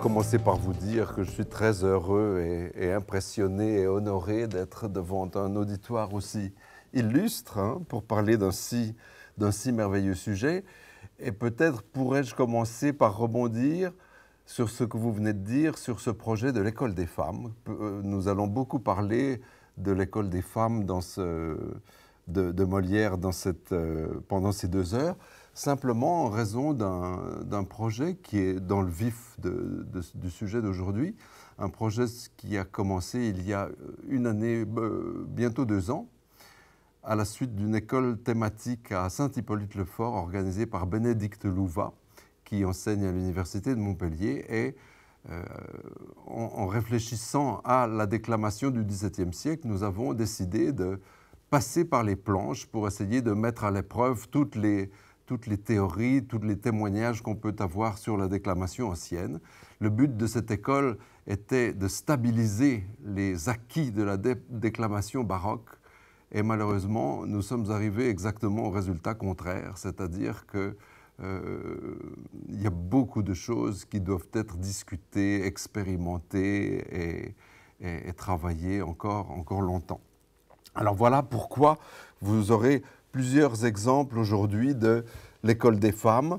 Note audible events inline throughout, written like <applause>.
commencer par vous dire que je suis très heureux et, impressionné et honoré d'être devant un auditoire aussi illustre hein, pour parler d'un si, si, merveilleux sujet. Et peut-être pourrais-je commencer par rebondir sur ce que vous venez de dire sur ce projet de l'école des femmes. Euh, nous allons beaucoup parler de l'école des femmes dans ce, de, de, Molière dans cette, euh, pendant ces deux heures simplement en raison d'un projet qui est dans le vif du sujet d'aujourd'hui, un projet qui a commencé il y a une année, euh, bientôt deux ans, à la suite d'une école thématique à Saint-Hippolyte-le-Fort organisée par Bénédicte Louva, qui enseigne à l'Université de Montpellier, et euh, en, en, réfléchissant à la déclamation du XVIIe siècle, nous avons décidé de passer par les planches pour essayer de mettre à l'épreuve toutes les toutes les théories, tous les témoignages qu'on peut avoir sur la déclamation ancienne. Le but de cette école était de stabiliser les acquis de la déclamation baroque et malheureusement, nous sommes arrivés exactement au résultat contraire, c'est-à-dire que euh, il y a beaucoup de choses qui doivent être discutées, expérimentées et, et, et travaillées encore, encore longtemps. Alors voilà pourquoi vous aurez plusieurs exemples aujourd'hui de l'école des femmes.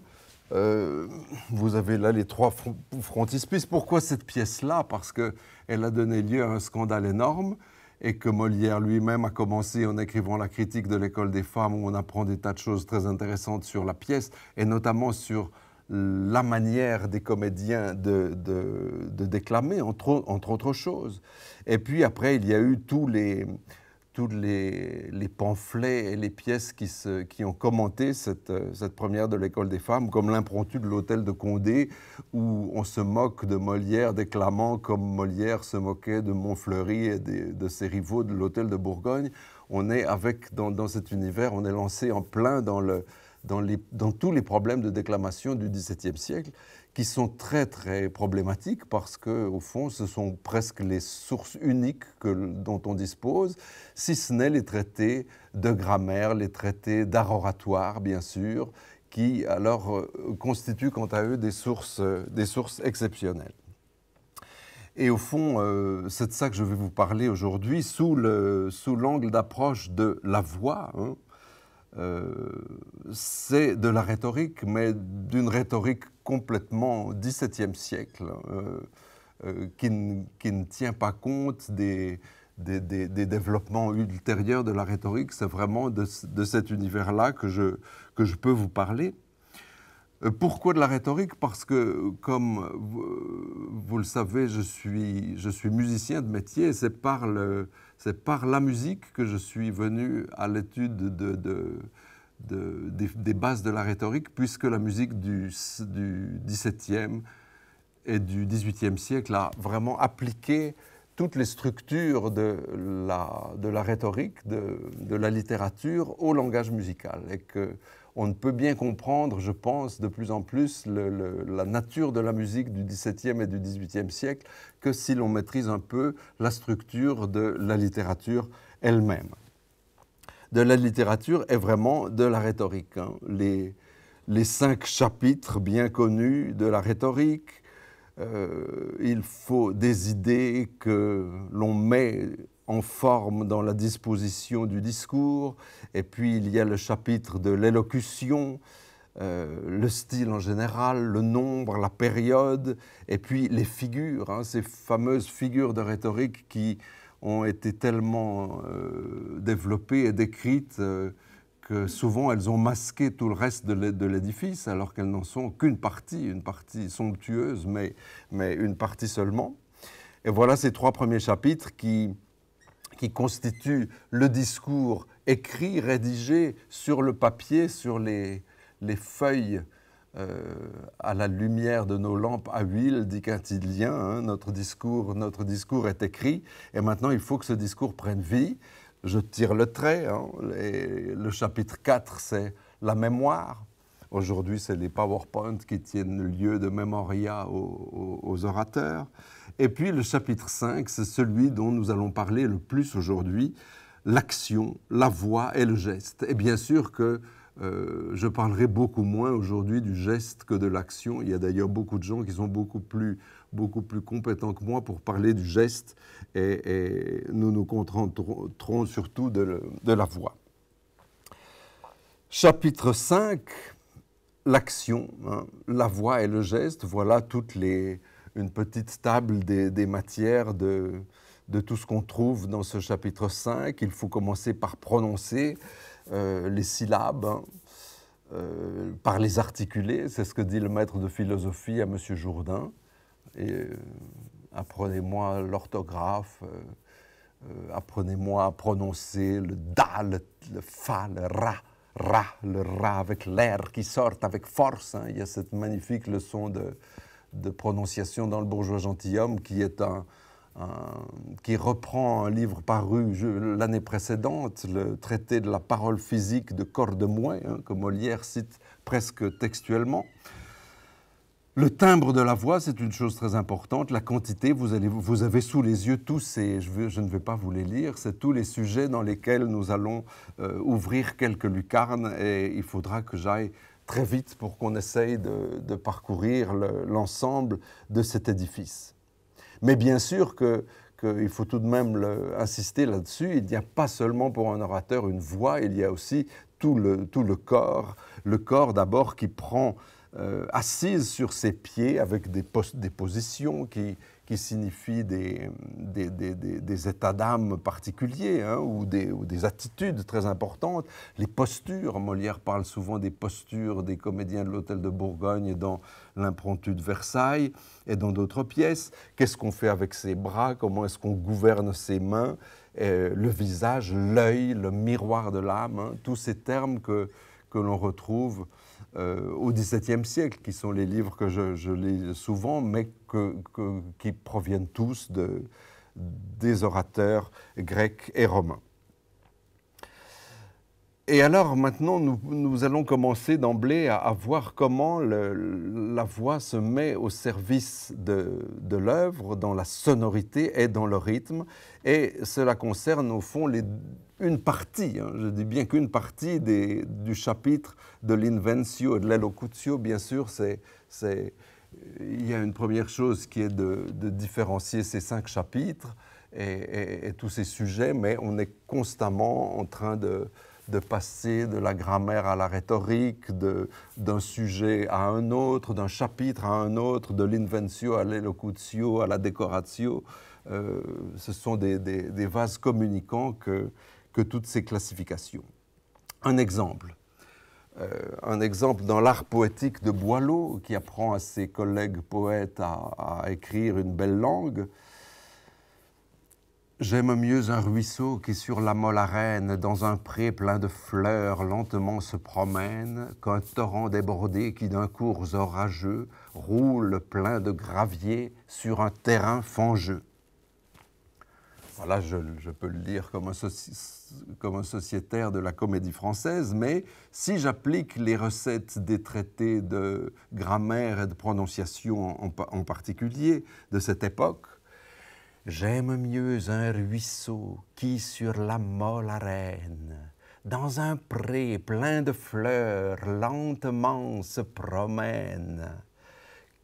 Euh, vous avez là les trois frontispices. Pourquoi cette pièce-là Parce qu'elle a donné lieu à un scandale énorme et que Molière lui-même a commencé en écrivant la critique de l'école des femmes où on apprend des tas de choses très intéressantes sur la pièce et notamment sur la manière des comédiens de, de déclamer, entre, entre, autres choses. Et puis après, il y a eu tous les, tous les, pamphlets et les pièces qui, ont commenté cette, première de l'école des femmes, comme l'improntu de l'hôtel de Condé, où on se moque de Molière déclamant comme Molière se moquait de Montfleury et de ses rivaux de l'hôtel de Bourgogne. On est avec, dans, cet univers, on est lancé en plein dans, dans tous les problèmes de déclamation du XVIIe siècle qui sont très très problématiques parce que au fond ce sont presque les sources uniques dont on dispose, si ce n'est les traités de grammaire, les traités d'art oratoire bien sûr, qui alors euh, constituent quant à eux des sources, euh, des sources exceptionnelles. Et au fond, euh, c'est de ça que je vais vous parler aujourd'hui, sous l'angle sous d'approche de la voix. Hein, euh, c'est de la rhétorique, mais d'une rhétorique complètement 17e siècle, euh, euh, qui, ne, qui, ne tient pas compte des, des, développements ultérieurs de la rhétorique. C'est vraiment de, cet univers-là que je, que je peux vous parler. Pourquoi de la rhétorique Parce que, comme vous, le savez, je suis, je suis musicien de métier et c'est par le, c'est par la musique que je suis venu à l'étude des, bases de la rhétorique, puisque la musique du, XVIIe et du XVIIIe siècle a vraiment appliqué toutes les structures de la, rhétorique, de, la littérature au langage musical on ne peut bien comprendre, je pense, de plus en plus la nature de la musique du XVIIe et du XVIIIe siècle que si l'on maîtrise un peu la structure de la littérature elle-même. De la littérature et vraiment de la rhétorique. Hein. Les, cinq chapitres bien connus de la rhétorique, euh, il faut des idées que l'on met en forme dans la disposition du discours, et puis il y a le chapitre de l'élocution, euh, le style en général, le nombre, la période, et puis les figures, hein, ces fameuses figures de rhétorique qui ont été tellement euh, développées et décrites euh, que souvent elles ont masqué tout le reste de l'édifice, alors qu'elles n'en sont qu'une partie, une partie somptueuse, mais, mais une partie seulement. Et voilà ces trois premiers chapitres qui qui constitue le discours écrit, rédigé sur le papier, sur les, feuilles euh, à la lumière de nos lampes à huile, dit Quintilien, hein, notre, discours, notre discours est écrit, et maintenant il faut que ce discours prenne vie. Je tire le trait, hein, le chapitre 4, c'est la mémoire. Aujourd'hui, c'est les PowerPoint qui tiennent lieu de mémoria aux orateurs. Et puis le chapitre 5, c'est celui dont nous allons parler le plus aujourd'hui, l'action, la voix et le geste. Et bien sûr que euh, je parlerai beaucoup moins aujourd'hui du geste que de l'action. Il y a d'ailleurs beaucoup de gens qui sont beaucoup plus, beaucoup plus compétents que moi pour parler du geste et, nous nous contenterons surtout de, la voix. Chapitre 5, l'action, hein, la voix et le geste, voilà toutes les, une petite table des, matières de, de, tout ce qu'on trouve dans ce chapitre 5. Il faut commencer par prononcer euh, les syllabes, hein, euh, par les articuler. C'est ce que dit le maître de philosophie à M. Jourdain. Et euh, apprenez-moi l'orthographe. apprenez-moi à prononcer le da, le, fa, le ra, ra, le ra, avec l'air qui sort avec force. Hein. Il y a cette magnifique leçon de, de prononciation dans le bourgeois gentilhomme qui est qui reprend un livre paru l'année précédente, le traité de la parole physique de Cordemouet, hein, que Molière cite presque textuellement. Le timbre de la voix, c'est une chose très importante. La quantité, vous, allez, vous avez sous les yeux tous et je, ne vais pas vous les lire, c'est tous les sujets dans lesquels nous allons euh, ouvrir quelques lucarnes et il faudra que j'aille très vite pour qu'on essaye de, parcourir l'ensemble de cet édifice. Mais bien sûr qu'il faut tout de même insister là-dessus, il n'y a pas seulement pour un orateur une voix, il y a aussi tout le, corps, le corps d'abord qui prend euh, assise sur ses pieds avec des positions qui, qui signifie des, des, états d'âme particuliers hein, ou, des, attitudes très importantes. Les postures, Molière parle souvent des postures des comédiens de l'Hôtel de Bourgogne dans l'impromptu de Versailles et dans d'autres pièces. Qu'est-ce qu'on fait avec ses bras Comment est-ce qu'on gouverne ses mains Le visage, l'œil, le miroir de l'âme, hein, tous ces termes que, que l'on retrouve euh, au XVIIe siècle, qui sont les livres que je, lis souvent, mais qui proviennent tous de, des orateurs grecs et romains. Et alors maintenant, nous, allons commencer d'emblée à, voir comment la voix se met au service de, l'œuvre, dans la sonorité et dans le rythme. Et cela concerne au fond les, une partie, hein. je dis bien qu'une partie du chapitre de l'inventio et de l'elocutio, bien sûr, c'est il y a une première chose qui est de, différencier ces cinq chapitres et, tous ces sujets, mais on est constamment en train de, passer de la grammaire à la rhétorique, d'un sujet à un autre, d'un chapitre à un autre, de l'inventio à l'elocutio, à la decoratio. Euh, ce sont des, vases communicants que toutes ces classifications. Un exemple. Euh, un exemple dans l'art poétique de Boileau, qui apprend à ses collègues poètes à, écrire une belle langue. J'aime mieux un ruisseau qui sur la molle arène, dans un pré plein de fleurs, lentement se promène, qu'un torrent débordé qui d'un cours orageux roule plein de gravier sur un terrain fangeux. Là, je, peux le dire comme un, sociétaire de la comédie française, mais si j'applique les recettes des traités de grammaire et de prononciation en, particulier de cette époque, j'aime mieux un ruisseau qui sur la molle arène, dans un pré plein de fleurs, lentement se promène,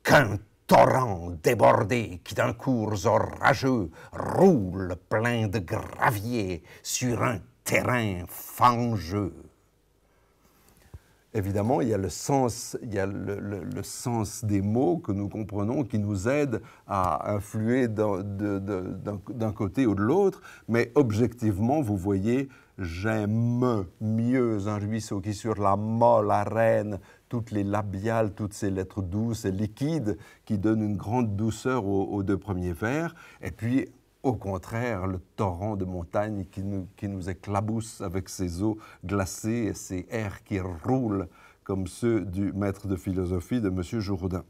qu'un torrent débordé qui d'un cours orageux roule plein de gravier sur un terrain fangeux. Évidemment, il y a le sens, des mots que nous comprenons qui nous aident à influer d'un côté ou de l'autre, mais objectivement, vous voyez, j'aime mieux un ruisseau qui sur la molle arène toutes les labiales, toutes ces lettres douces et liquides qui donnent une grande douceur aux, deux premiers vers. Et puis, au contraire, le torrent de montagne qui nous, qui nous éclabousse avec ses eaux glacées et ses airs qui roulent comme ceux du maître de philosophie de M. Jourdain.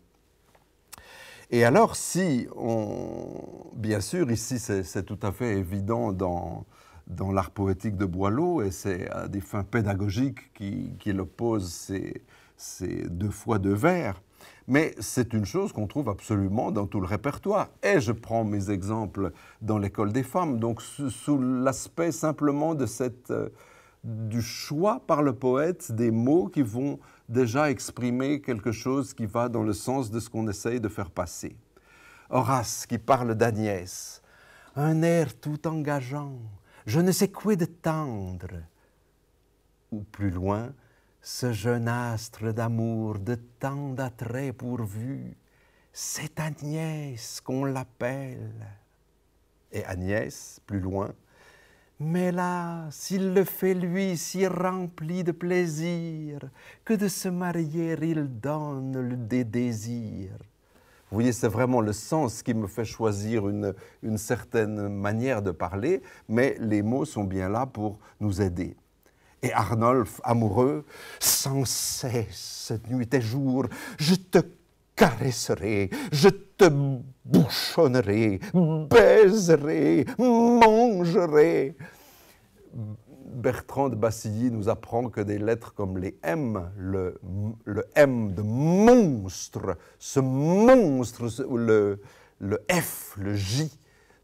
Et alors, si on. Bien sûr, ici, c'est tout à fait évident dans, dans l'art poétique de Boileau, et c'est à des fins pédagogiques qu'il qui oppose ces, c'est deux fois deux vers. Mais c'est une chose qu'on trouve absolument dans tout le répertoire. Et je prends mes exemples dans l'école des femmes, donc sous l'aspect simplement euh, du choix par le poète des mots qui vont déjà exprimer quelque chose qui va dans le sens de ce qu'on essaye de faire passer. Horace qui parle d'Agnès, un air tout engageant, je ne sais quoi de tendre. Ou plus loin, ce jeune astre d'amour de tant d'attrait pourvu, c'est Agnès qu'on l'appelle. Et Agnès, plus loin, mais là, s'il le fait lui si rempli de plaisir, que de se marier il donne le des désirs. Vous voyez, c'est vraiment le sens qui me fait choisir une certaine manière de parler, mais les mots sont bien là pour nous aider. Et Arnolphe, amoureux, sans cesse, nuit et jour, je te caresserai, je te bouchonnerai, baiserai, mangerai. Bertrand de Bassilly nous apprend que des lettres comme les M, le, M de monstre, ce monstre, le, le F, le J,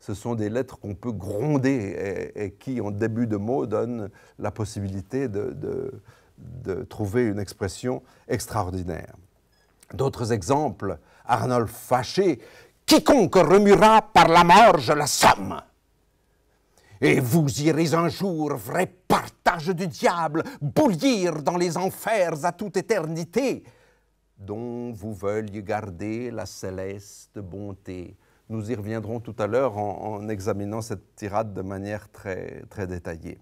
ce sont des lettres qu'on peut gronder et, qui, en début de mot, donnent la possibilité de, trouver une expression extraordinaire. D'autres exemples, Arnold fâché, quiconque remuera par la mort, je la somme. Et vous irez un jour, vrai partage du diable, bouillir dans les enfers à toute éternité, dont vous veuillez garder la céleste bonté nous y reviendrons tout à l'heure en, examinant cette tirade de manière très, très détaillée.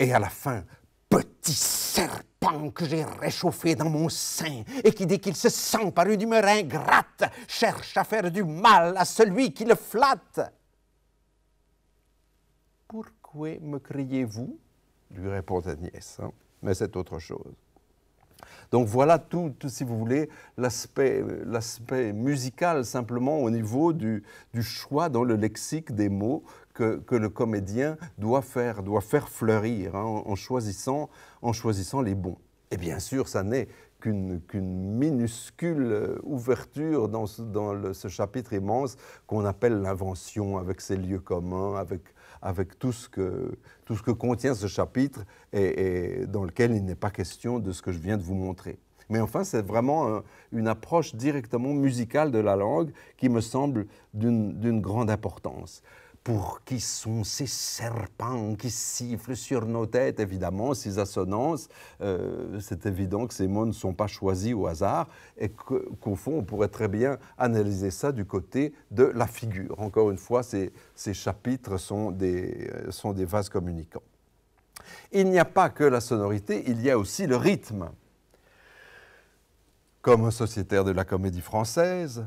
Et à la fin, petit serpent que j'ai réchauffé dans mon sein et qui, dès qu'il se sent par une humeur ingrate, cherche à faire du mal à celui qui le flatte. Pourquoi me criez-vous lui répond Agnès, hein. mais c'est autre chose. Donc voilà tout, si vous voulez, l'aspect musical simplement au niveau du, choix dans le lexique des mots que, le comédien doit faire, doit faire fleurir hein, en, choisissant, en choisissant les bons. Et bien sûr, ça n'est qu'une minuscule ouverture dans dans ce chapitre immense qu'on appelle l'invention, avec ses lieux communs, avec avec tout ce que, contient ce chapitre et, dans lequel il n'est pas question de ce que je viens de vous montrer. Mais enfin, c'est vraiment une approche directement musicale de la langue qui me semble d'une grande importance pour qui sont ces serpents qui sifflent sur nos têtes Évidemment, ces assonances, euh, c'est évident que ces mots ne sont pas choisis au hasard et qu'au fond, on pourrait très bien analyser ça du côté de la figure. Encore une fois, ces, chapitres sont des, euh, sont des vases communicants. Il n'y a pas que la sonorité, il y a aussi le rythme. Comme sociétaire de la comédie française,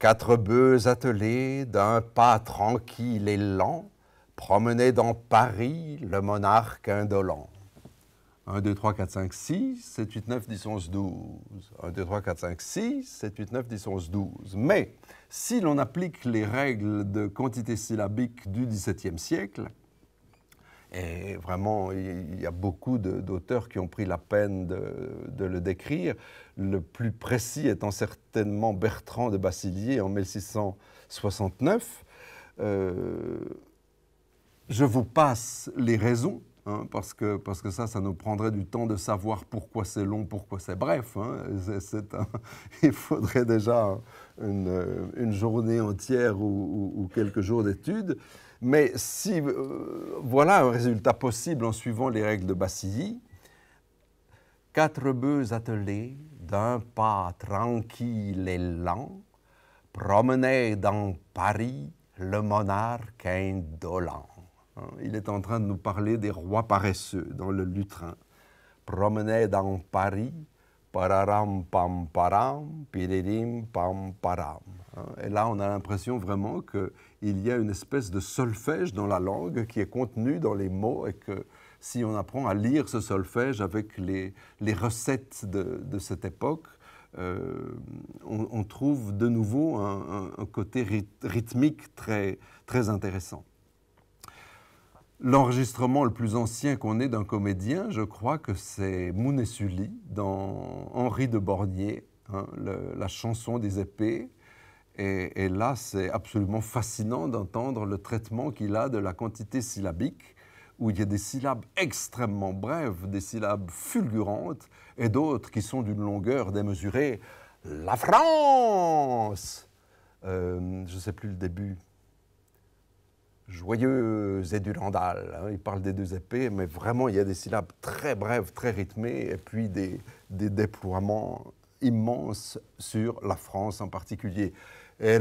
Quatre bœufs attelés d'un pas tranquille et lent promenaient dans Paris le monarque indolent. 1, 2, 3, 4, 5, 6, 7, 8, 9, 10, 11, 12. 1, 2, 3, 4, 5, 6, 7, 8, 9, 10, 11, 12. Mais si l'on applique les règles de quantité syllabique du XVIIe siècle, et vraiment, il y a beaucoup d'auteurs qui ont pris la peine de, le décrire. Le plus précis étant certainement Bertrand de Bassilier, en 1669. Euh, je vous passe les raisons, hein, parce, que, parce que ça, ça nous prendrait du temps de savoir pourquoi c'est long, pourquoi c'est bref. Hein. <laughs> il faudrait déjà une, journée entière ou quelques jours d'études. Mais si euh, voilà un résultat possible en suivant les règles de Bassilly, quatre bœufs attelés d'un pas tranquille et lent promenaient dans Paris le monarque indolent. Hein, il est en train de nous parler des rois paresseux dans le lutrin. Promenaient dans Paris pararam pam param, piririm pam param. Hein, et là, on a l'impression vraiment que il y a une espèce de solfège dans la langue qui est contenu dans les mots et que si on apprend à lire ce solfège avec les, recettes de, cette époque, euh, on, trouve de nouveau un, côté rythmique très, intéressant. L'enregistrement le plus ancien qu'on ait d'un comédien, je crois que c'est Mounesuli dans Henri de Bornier, hein, la chanson des épées, et, là, c'est absolument fascinant d'entendre le traitement qu'il a de la quantité syllabique, où il y a des syllabes extrêmement brèves, des syllabes fulgurantes, et d'autres qui sont d'une longueur démesurée. La France euh, Je ne sais plus le début Joyeux et du Landal. Hein. Il parle des deux épées, mais vraiment, il y a des syllabes très brèves, très rythmées, et puis des déploiements immenses sur la France en particulier. Et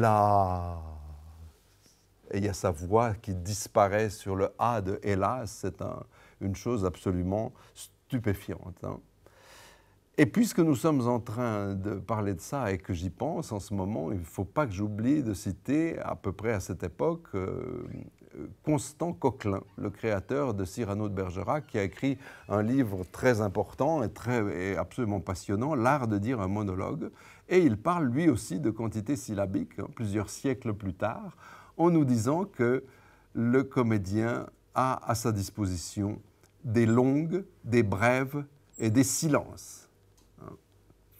et il y a sa voix qui disparaît sur le A de Hélas, c'est une chose absolument stupéfiante. Hein. Et puisque nous sommes en train de parler de ça et que j'y pense en ce moment, il ne faut pas que j'oublie de citer à peu près à cette époque euh, Constant Coquelin, le créateur de Cyrano de Bergerac, qui a écrit un livre très important et, très, et absolument passionnant, L'art de dire un monologue, et il parle lui aussi de quantité syllabique, hein, plusieurs siècles plus tard, en nous disant que le comédien a à sa disposition des longues, des brèves et des silences. Hein,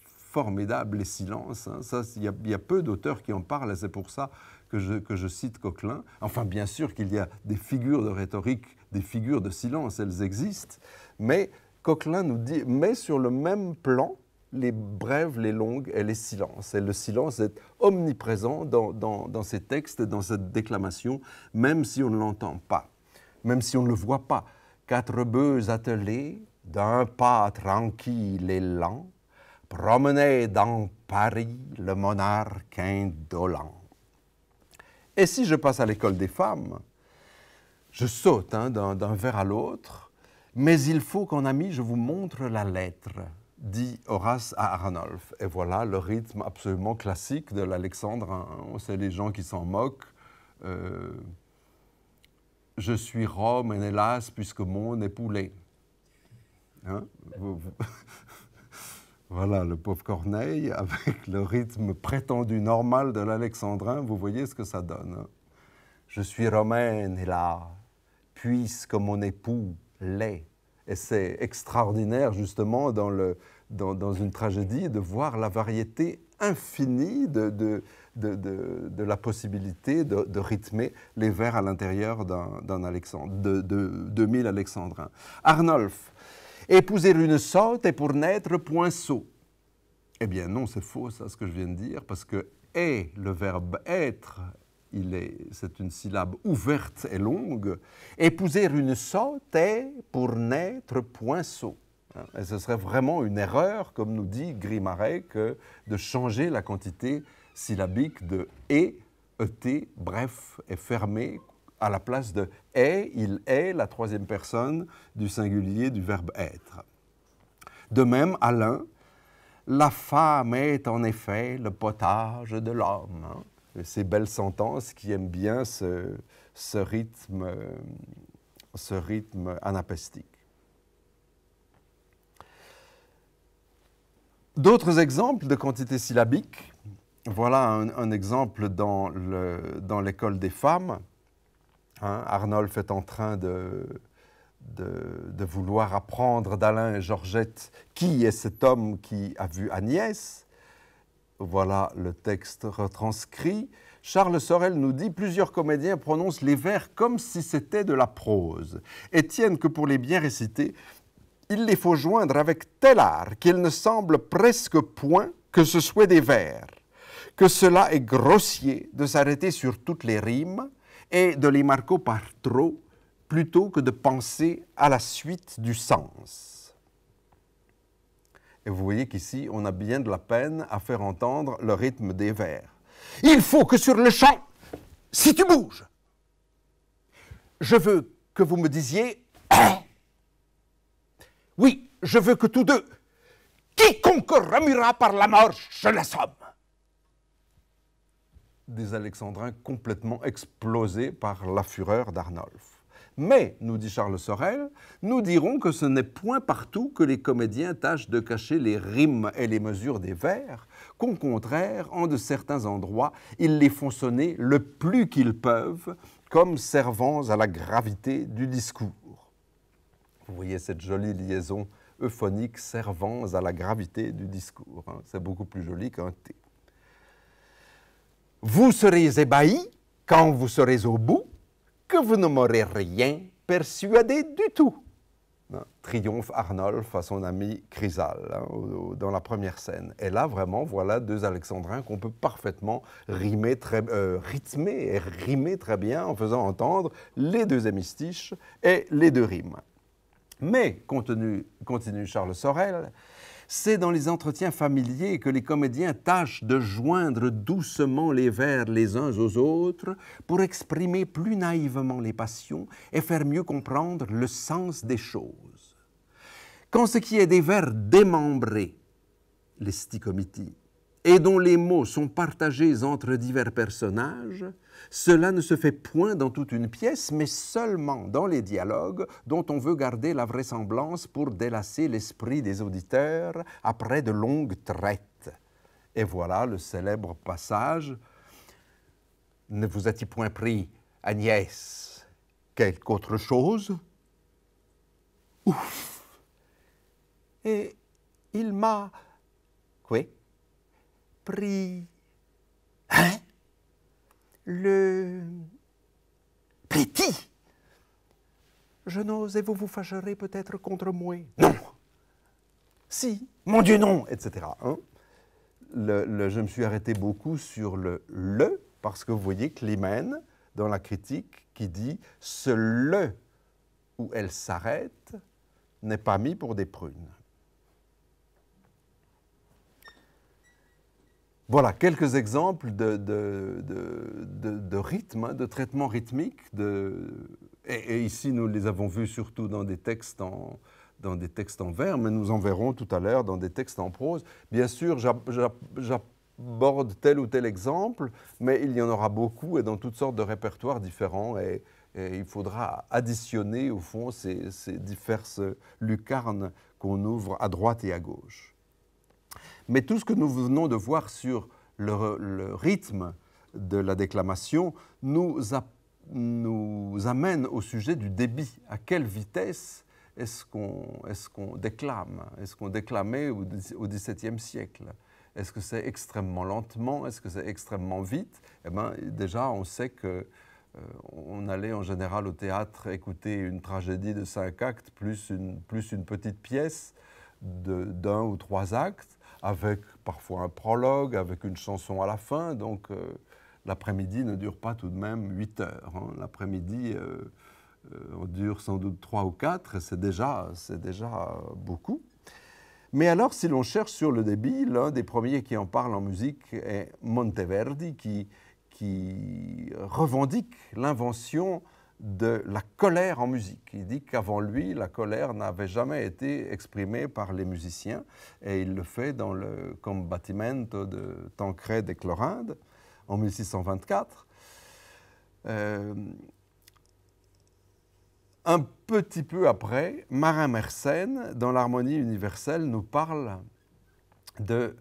formidables les silences, hein. il y, a peu d'auteurs qui en parlent, et c'est pour ça que je, que je cite Coquelin. Enfin, bien sûr qu'il y a des figures de rhétorique, des figures de silence, elles existent, mais Coquelin nous dit, mais sur le même plan les brèves, les longues et les silences. Et le silence est omniprésent dans, ces textes, dans cette déclamation, même si on ne l'entend pas, même si on ne le voit pas. Quatre bœufs attelés, d'un pas tranquille et lent, promenaient dans Paris le monarque indolent. Et si je passe à l'école des femmes, je saute hein, d'un vers à l'autre, mais il faut qu'en ami, je vous montre la lettre dit Horace à Arnolf. Et voilà le rythme absolument classique de l'alexandrin. sait les gens qui s'en moquent. Euh, je suis Rome, et hélas, puisque mon époux hein, l'est. <laughs> voilà le pauvre Corneille, avec le rythme prétendu normal de l'alexandrin, vous voyez ce que ça donne. Hein. Je suis romaine, hélas, puisque mon époux l'est. Et c'est extraordinaire justement dans, le, dans, dans, une tragédie de voir la variété infinie de, de, de, de la possibilité de, rythmer les vers à l'intérieur d'un Alexandre, de, 2000 Alexandrins. Arnolphe, épouser une sotte et pour naître sot. Eh bien non, c'est faux ça ce que je viens de dire, parce que est le verbe être c'est une syllabe ouverte et longue. Épouser une sotte est pour naître poinçon. Et ce serait vraiment une erreur, comme nous dit Grimaret, que de changer la quantité syllabique de et, et, bref est fermé, à la place de est, il est, la troisième personne du singulier du verbe être. De même, Alain, la femme est en effet le potage de l'homme ces belles sentences, qui aiment bien ce, rythme, ce rythme anapestique. D'autres exemples de quantité syllabique, Voilà un, exemple dans l'école des femmes. Hein, Arnolphe est en train de vouloir apprendre d'Alain et Georgette qui est cet homme qui a vu Agnès. Voilà le texte retranscrit. Charles Sorel nous dit plusieurs comédiens prononcent les vers comme si c'était de la prose et tiennent que pour les bien réciter, il les faut joindre avec tel art qu'il ne semble presque point que ce soit des vers, que cela est grossier de s'arrêter sur toutes les rimes et de les marquer par trop plutôt que de penser à la suite du sens. Et vous voyez qu'ici, on a bien de la peine à faire entendre le rythme des vers. Il faut que sur le champ, si tu bouges, je veux que vous me disiez <coughs> Oui, je veux que tous deux, quiconque remuera par la mort, je l'assomme. Des Alexandrins complètement explosés par la fureur d'Arnolphe. Mais, nous dit Charles Sorel, nous dirons que ce n'est point partout que les comédiens tâchent de cacher les rimes et les mesures des vers, qu'au contraire, en de certains endroits, ils les font sonner le plus qu'ils peuvent, comme servants à la gravité du discours. Vous voyez cette jolie liaison euphonique, servants à la gravité du discours. Hein. C'est beaucoup plus joli qu'un T. Vous serez ébahis quand vous serez au bout, que vous ne m'aurez rien persuadé du tout. triomphe Arnolphe à son ami Chrysal hein, dans la première scène. Et là, vraiment, voilà deux alexandrins qu'on peut parfaitement rimer euh, rythmer et rimer très bien en faisant entendre les deux hémistiches et les deux rimes. Mais, continue Charles Sorel, c'est dans les entretiens familiers que les comédiens tâchent de joindre doucement les vers les uns aux autres pour exprimer plus naïvement les passions et faire mieux comprendre le sens des choses. Quand ce qui est des vers démembrés, les sticomities et dont les mots sont partagés entre divers personnages, cela ne se fait point dans toute une pièce, mais seulement dans les dialogues dont on veut garder la vraisemblance pour délasser l'esprit des auditeurs après de longues traites. Et voilà le célèbre passage Ne vous a-t-il point pris, Agnès, quelque autre chose Ouf Et il m'a. Quoi Hein? Le prétit. Je n'ose vous vous fâcherez peut-être contre moi. Non. Si. Mon Dieu, non. Etc. Hein. Le, je me suis arrêté beaucoup sur le le, parce que vous voyez Climène, dans la critique, qui dit ce le où elle s'arrête n'est pas mis pour des prunes. Voilà quelques exemples de, de, de, de rythmes, de hein, traitements rythmiques. Et, ici, nous les avons vus surtout dans des textes en, vers, mais nous en verrons tout à l'heure dans des textes en prose. Bien sûr, j'aborde tel ou tel exemple, mais il y en aura beaucoup et dans toutes sortes de répertoires différents. Et, il faudra additionner, au fond, ces diverses lucarnes qu'on ouvre à droite et à gauche. Mais tout ce que nous venons de voir sur le, rythme de la déclamation nous, amène au sujet du débit. À quelle vitesse est-ce qu'on déclame Est-ce qu'on déclamait au XVIIe siècle Est-ce que c'est extrêmement lentement Est-ce que c'est extrêmement vite Eh bien, déjà, on sait que euh, on allait en général au théâtre écouter une tragédie de cinq actes plus une petite pièce d'un ou trois actes avec parfois un prologue, avec une chanson à la fin. Donc euh, l'après-midi ne dure pas tout de même 8 heures. Hein. L'après-midi, euh, euh, dure sans doute 3 ou 4, c'est déjà, beaucoup. Mais alors, si l'on cherche sur le débit, l'un des premiers qui en parle en musique est Monteverdi, qui, qui revendique l'invention de la colère en musique. Il dit qu'avant lui, la colère n'avait jamais été exprimée par les musiciens, et il le fait dans le Combattimento de Tancrede et Clorinde en 1624. Euh, un petit peu après, Marin Mersenne, dans l'harmonie universelle, nous parle de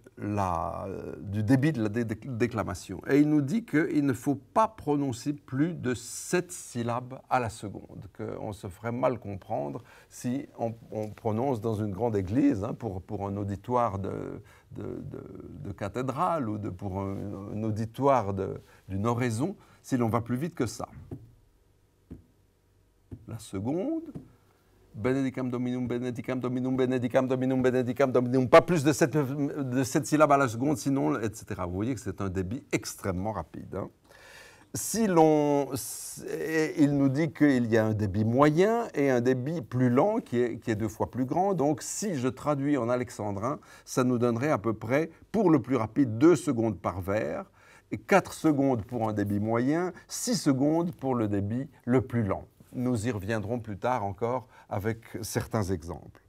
du débit de la déclamation. Et il nous dit qu'il ne faut pas prononcer plus de sept syllabes à la seconde, qu'on se ferait mal comprendre si on, prononce dans une grande église, hein, pour, un auditoire de, de, cathédrale ou pour un, un auditoire d'une oraison, si l'on va plus vite que ça. La seconde, Benedicam Dominum, Benedicam Dominum, Benedicam Dominum, Benedicam Dominum, pas plus de 7 sept syllabes à la seconde, sinon, etc. Vous voyez que c'est un débit extrêmement rapide. Hein. Si l'on, il nous dit qu'il y a un débit moyen et un débit plus lent qui est, qui est deux fois plus grand. Donc, si je traduis en alexandrin, ça nous donnerait à peu près, pour le plus rapide, 2 secondes par vers. 4 secondes pour un débit moyen, 6 secondes pour le débit le plus lent. Nous y reviendrons plus tard encore avec certains exemples.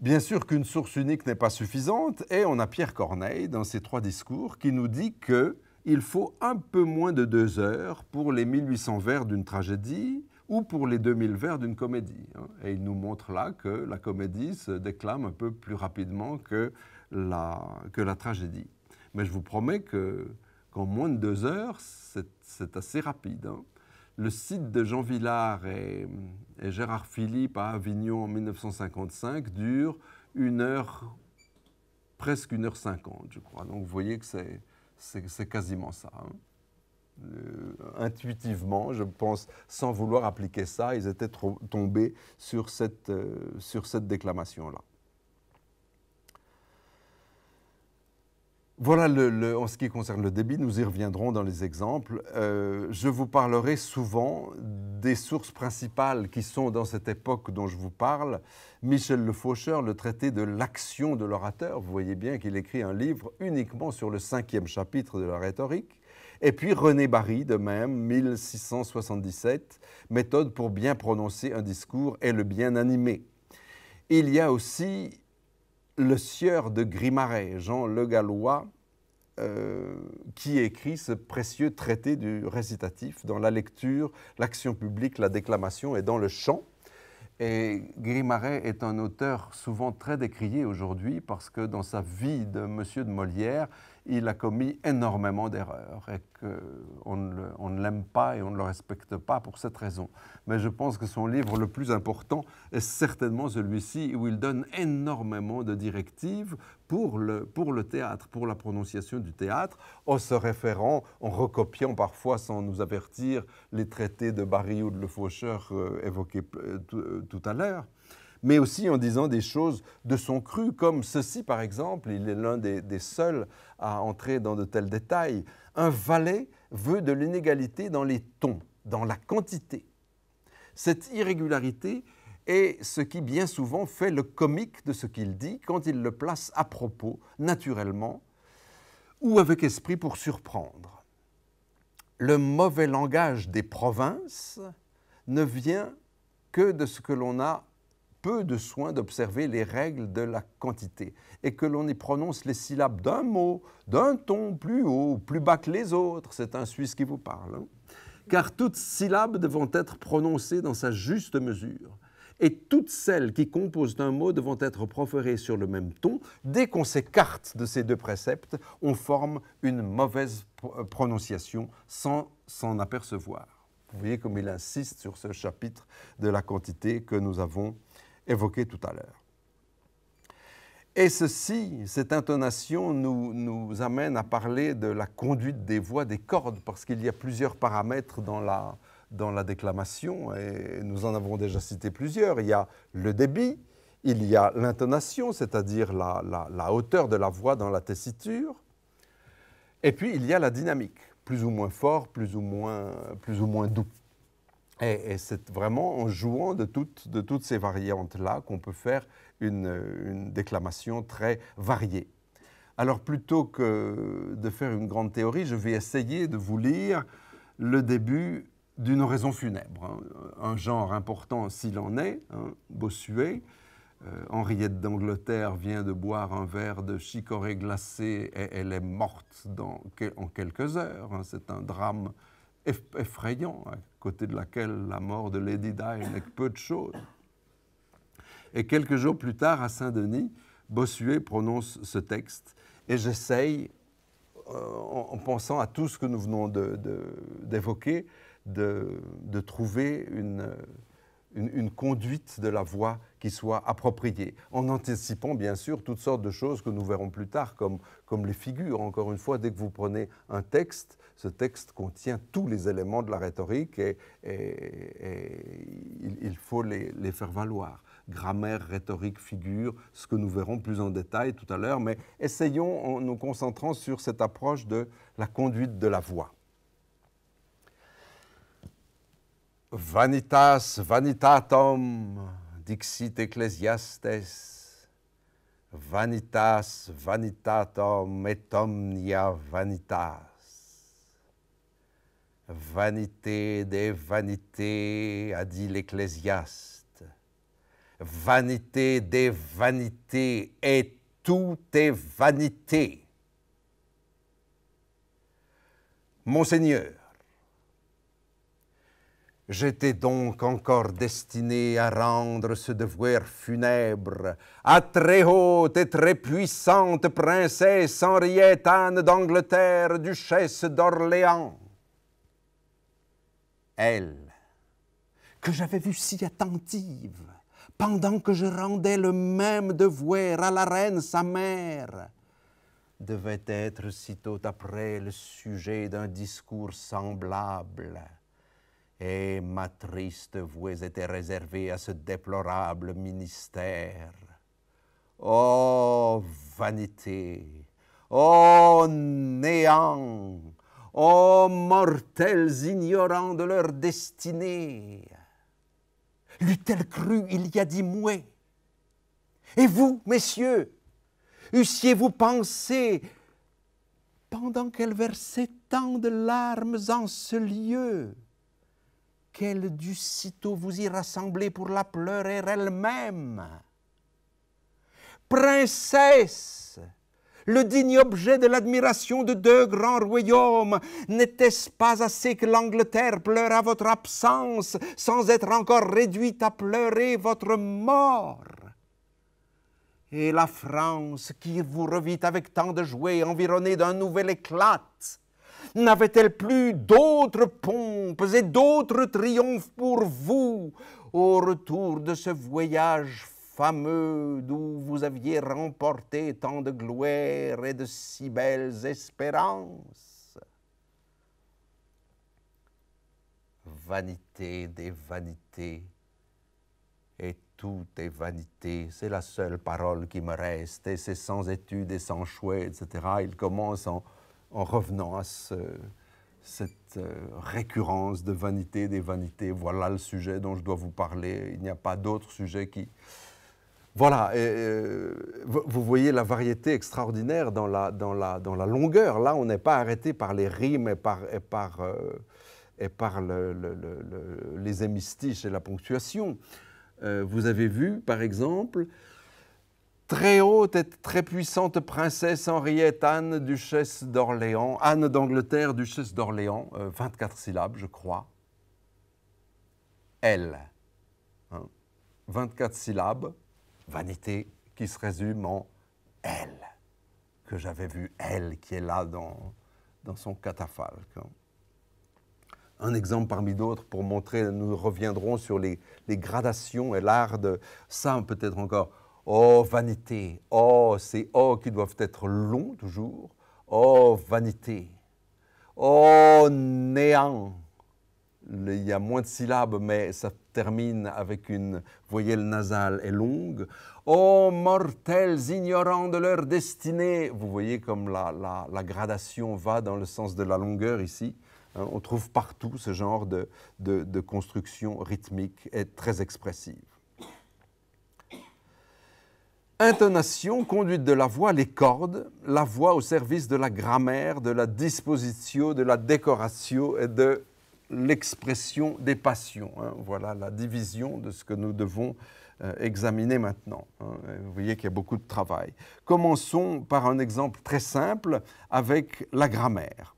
Bien sûr qu'une source unique n'est pas suffisante, et on a Pierre Corneille dans ses trois discours qui nous dit que il faut un peu moins de deux heures pour les 1800 vers d'une tragédie ou pour les 2000 vers d'une comédie. Hein. Et il nous montre là que la comédie se déclame un peu plus rapidement que la, tragédie. Mais je vous promets qu'en moins de deux heures, c'est assez rapide. Hein le site de Jean Villard et, Gérard Philippe à Avignon en 1955 dure une heure, presque une heure cinquante, je crois. Donc vous voyez que c'est quasiment ça. Hein. intuitivement, je pense, sans vouloir appliquer ça, ils étaient tombés sur cette, euh, sur cette déclamation-là. Voilà, en ce qui concerne le débit, nous y reviendrons dans les exemples. Euh, je vous parlerai souvent des sources principales qui sont dans cette époque dont je vous parle. Michel Le Faucheur, le traité de l'action de l'orateur. Vous voyez bien qu'il écrit un livre uniquement sur le cinquième chapitre de la rhétorique. Et puis René Barry, de même, 1677, méthode pour bien prononcer un discours et le bien animer. Il y a aussi le sieur de Grimaret, Jean Le Gallois, euh, qui écrit ce précieux traité du récitatif dans la lecture, l'action publique, la déclamation et dans le chant. Et Grimaret est un auteur souvent très décrié aujourd'hui parce que dans sa vie de Monsieur de Molière, il a commis énormément d'erreurs et qu'on ne, on ne l'aime pas et on ne le respecte pas pour cette raison. Mais je pense que son livre le plus important est certainement celui-ci où il donne énormément de directives pour le, théâtre, pour la prononciation du théâtre, en se référant, en recopiant parfois sans nous avertir les traités de Barry ou de Le Faucheur euh, évoqués euh, euh, tout à l'heure mais aussi en disant des choses de son cru, comme ceci par exemple, il est l'un des, seuls à entrer dans de tels détails. Un valet veut de l'inégalité dans les tons, dans la quantité. Cette irrégularité est ce qui bien souvent fait le comique de ce qu'il dit quand il le place à propos, naturellement, ou avec esprit pour surprendre. Le mauvais langage des provinces ne vient que de ce que l'on a peu de soin d'observer les règles de la quantité et que l'on y prononce les syllabes d'un mot, d'un ton plus haut, plus bas que les autres. C'est un Suisse qui vous parle. Hein. Car toutes syllabes devront être prononcées dans sa juste mesure. Et toutes celles qui composent un mot devront être proférées sur le même ton. Dès qu'on s'écarte de ces deux préceptes, on forme une mauvaise euh, prononciation sans s'en apercevoir. Vous voyez comme il insiste sur ce chapitre de la quantité que nous avons évoqué tout à l'heure. Et ceci, cette intonation nous, nous, amène à parler de la conduite des voix, des cordes, parce qu'il y a plusieurs paramètres dans la, dans la déclamation, et nous en avons déjà cité plusieurs. Il y a le débit, il y a l'intonation, c'est-à-dire la, hauteur de la voix dans la tessiture, et puis il y a la dynamique, plus ou moins fort, plus ou moins, plus ou moins doux. Et, c'est vraiment en jouant de, toutes, ces variantes-là qu'on peut faire une, déclamation très variée. Alors plutôt que de faire une grande théorie, je vais essayer de vous lire le début d'une oraison funèbre, hein. un genre important s'il en est, hein, Bossuet. Euh, Henriette d'Angleterre vient de boire un verre de chicorée glacée et elle est morte en quelques heures. Hein. C'est un drame effrayant côté de laquelle la mort de Lady Di n'est que peu de choses. Et quelques jours plus tard, à Saint-Denis, Bossuet prononce ce texte. Et j'essaye, euh, en, pensant à tout ce que nous venons d'évoquer, de, trouver une, conduite de la voix qui soit appropriée, en anticipant bien sûr toutes sortes de choses que nous verrons plus tard, comme les figures. Encore une fois, dès que vous prenez un texte, ce texte contient tous les éléments de la rhétorique et, il, faut les, les, faire valoir. Grammaire, rhétorique, figure, ce que nous verrons plus en détail tout à l'heure, mais essayons en nous concentrant sur cette approche de la conduite de la voix. Vanitas vanitatum dixit ecclesiastes, vanitas vanitatum et omnia vanitas. Vanité des vanités, a dit l'Ecclésiaste. Vanité des vanités et tout est vanité. Monseigneur, J'étais donc encore destiné à rendre ce devoir funèbre à très haute et très puissante princesse Henriette Anne d'Angleterre, duchesse d'Orléans elle, que j'avais vue si attentive, pendant que je rendais le même devoir à la reine sa mère, devait être sitôt après le sujet d'un discours semblable. Et ma triste voix était réservée à ce déplorable ministère. Oh vanité! Oh néant! Ô oh, mortels ignorants de leur destinée, l'eût-elle cru il y a dix mois Et vous, messieurs, eussiez-vous pensé, pendant qu'elle versait tant de larmes en ce lieu, qu'elle dut sitôt vous y rassembler pour la pleurer elle-même Princesse, le digne objet de l'admiration de deux grands royaumes. N'était-ce pas assez que l'Angleterre pleure à votre absence sans être encore réduite à pleurer votre mort Et la France qui vous revit avec tant de jouets environnée d'un nouvel éclat N'avait-elle plus d'autres pompes et d'autres triomphes pour vous au retour de ce voyage fameux d'où vous aviez remporté tant de gloire et de si belles espérances. Vanité des vanités, et tout est vanité, c'est la seule parole qui me reste, et c'est sans étude et sans chouette, etc. Il commence en, revenant à cette euh, récurrence de vanité des vanités. Voilà le sujet dont je dois vous parler. Il n'y a pas d'autre sujet qui, voilà, vous voyez la variété extraordinaire dans la, dans la, dans la longueur. Là, on n'est pas arrêté par les rimes et par, et par, euh, et par les hémistiches et la ponctuation. Euh, vous avez vu, par exemple, Très haute et très puissante princesse Henriette Anne, duchesse d'Orléans, Anne d'Angleterre, duchesse d'Orléans, 24 euh, syllabes, je crois. Elle, 24 hein, syllabes, vanité qui se résume en elle, que j'avais vu elle qui est là dans, dans son catafalque. Un exemple parmi d'autres pour montrer, nous reviendrons sur les, gradations et l'art de ça peut-être encore. Oh, vanité, oh, ces oh qui doivent être longs toujours. Oh, vanité, oh, néant. Il y a moins de syllabes, mais ça termine avec une voyelle nasale et longue. Ô mortels ignorants de leur destinée Vous voyez comme la, gradation va dans le sens de la longueur ici. Hein. on trouve partout ce genre de, construction rythmique et très expressive. Intonation, conduite de la voix, les cordes, la voix au service de la grammaire, de la dispositio, de la décoration et de l'expression des passions. Hein. Voilà la division de ce que nous devons euh, examiner maintenant. Hein. Vous voyez qu'il y a beaucoup de travail. Commençons par un exemple très simple avec la grammaire.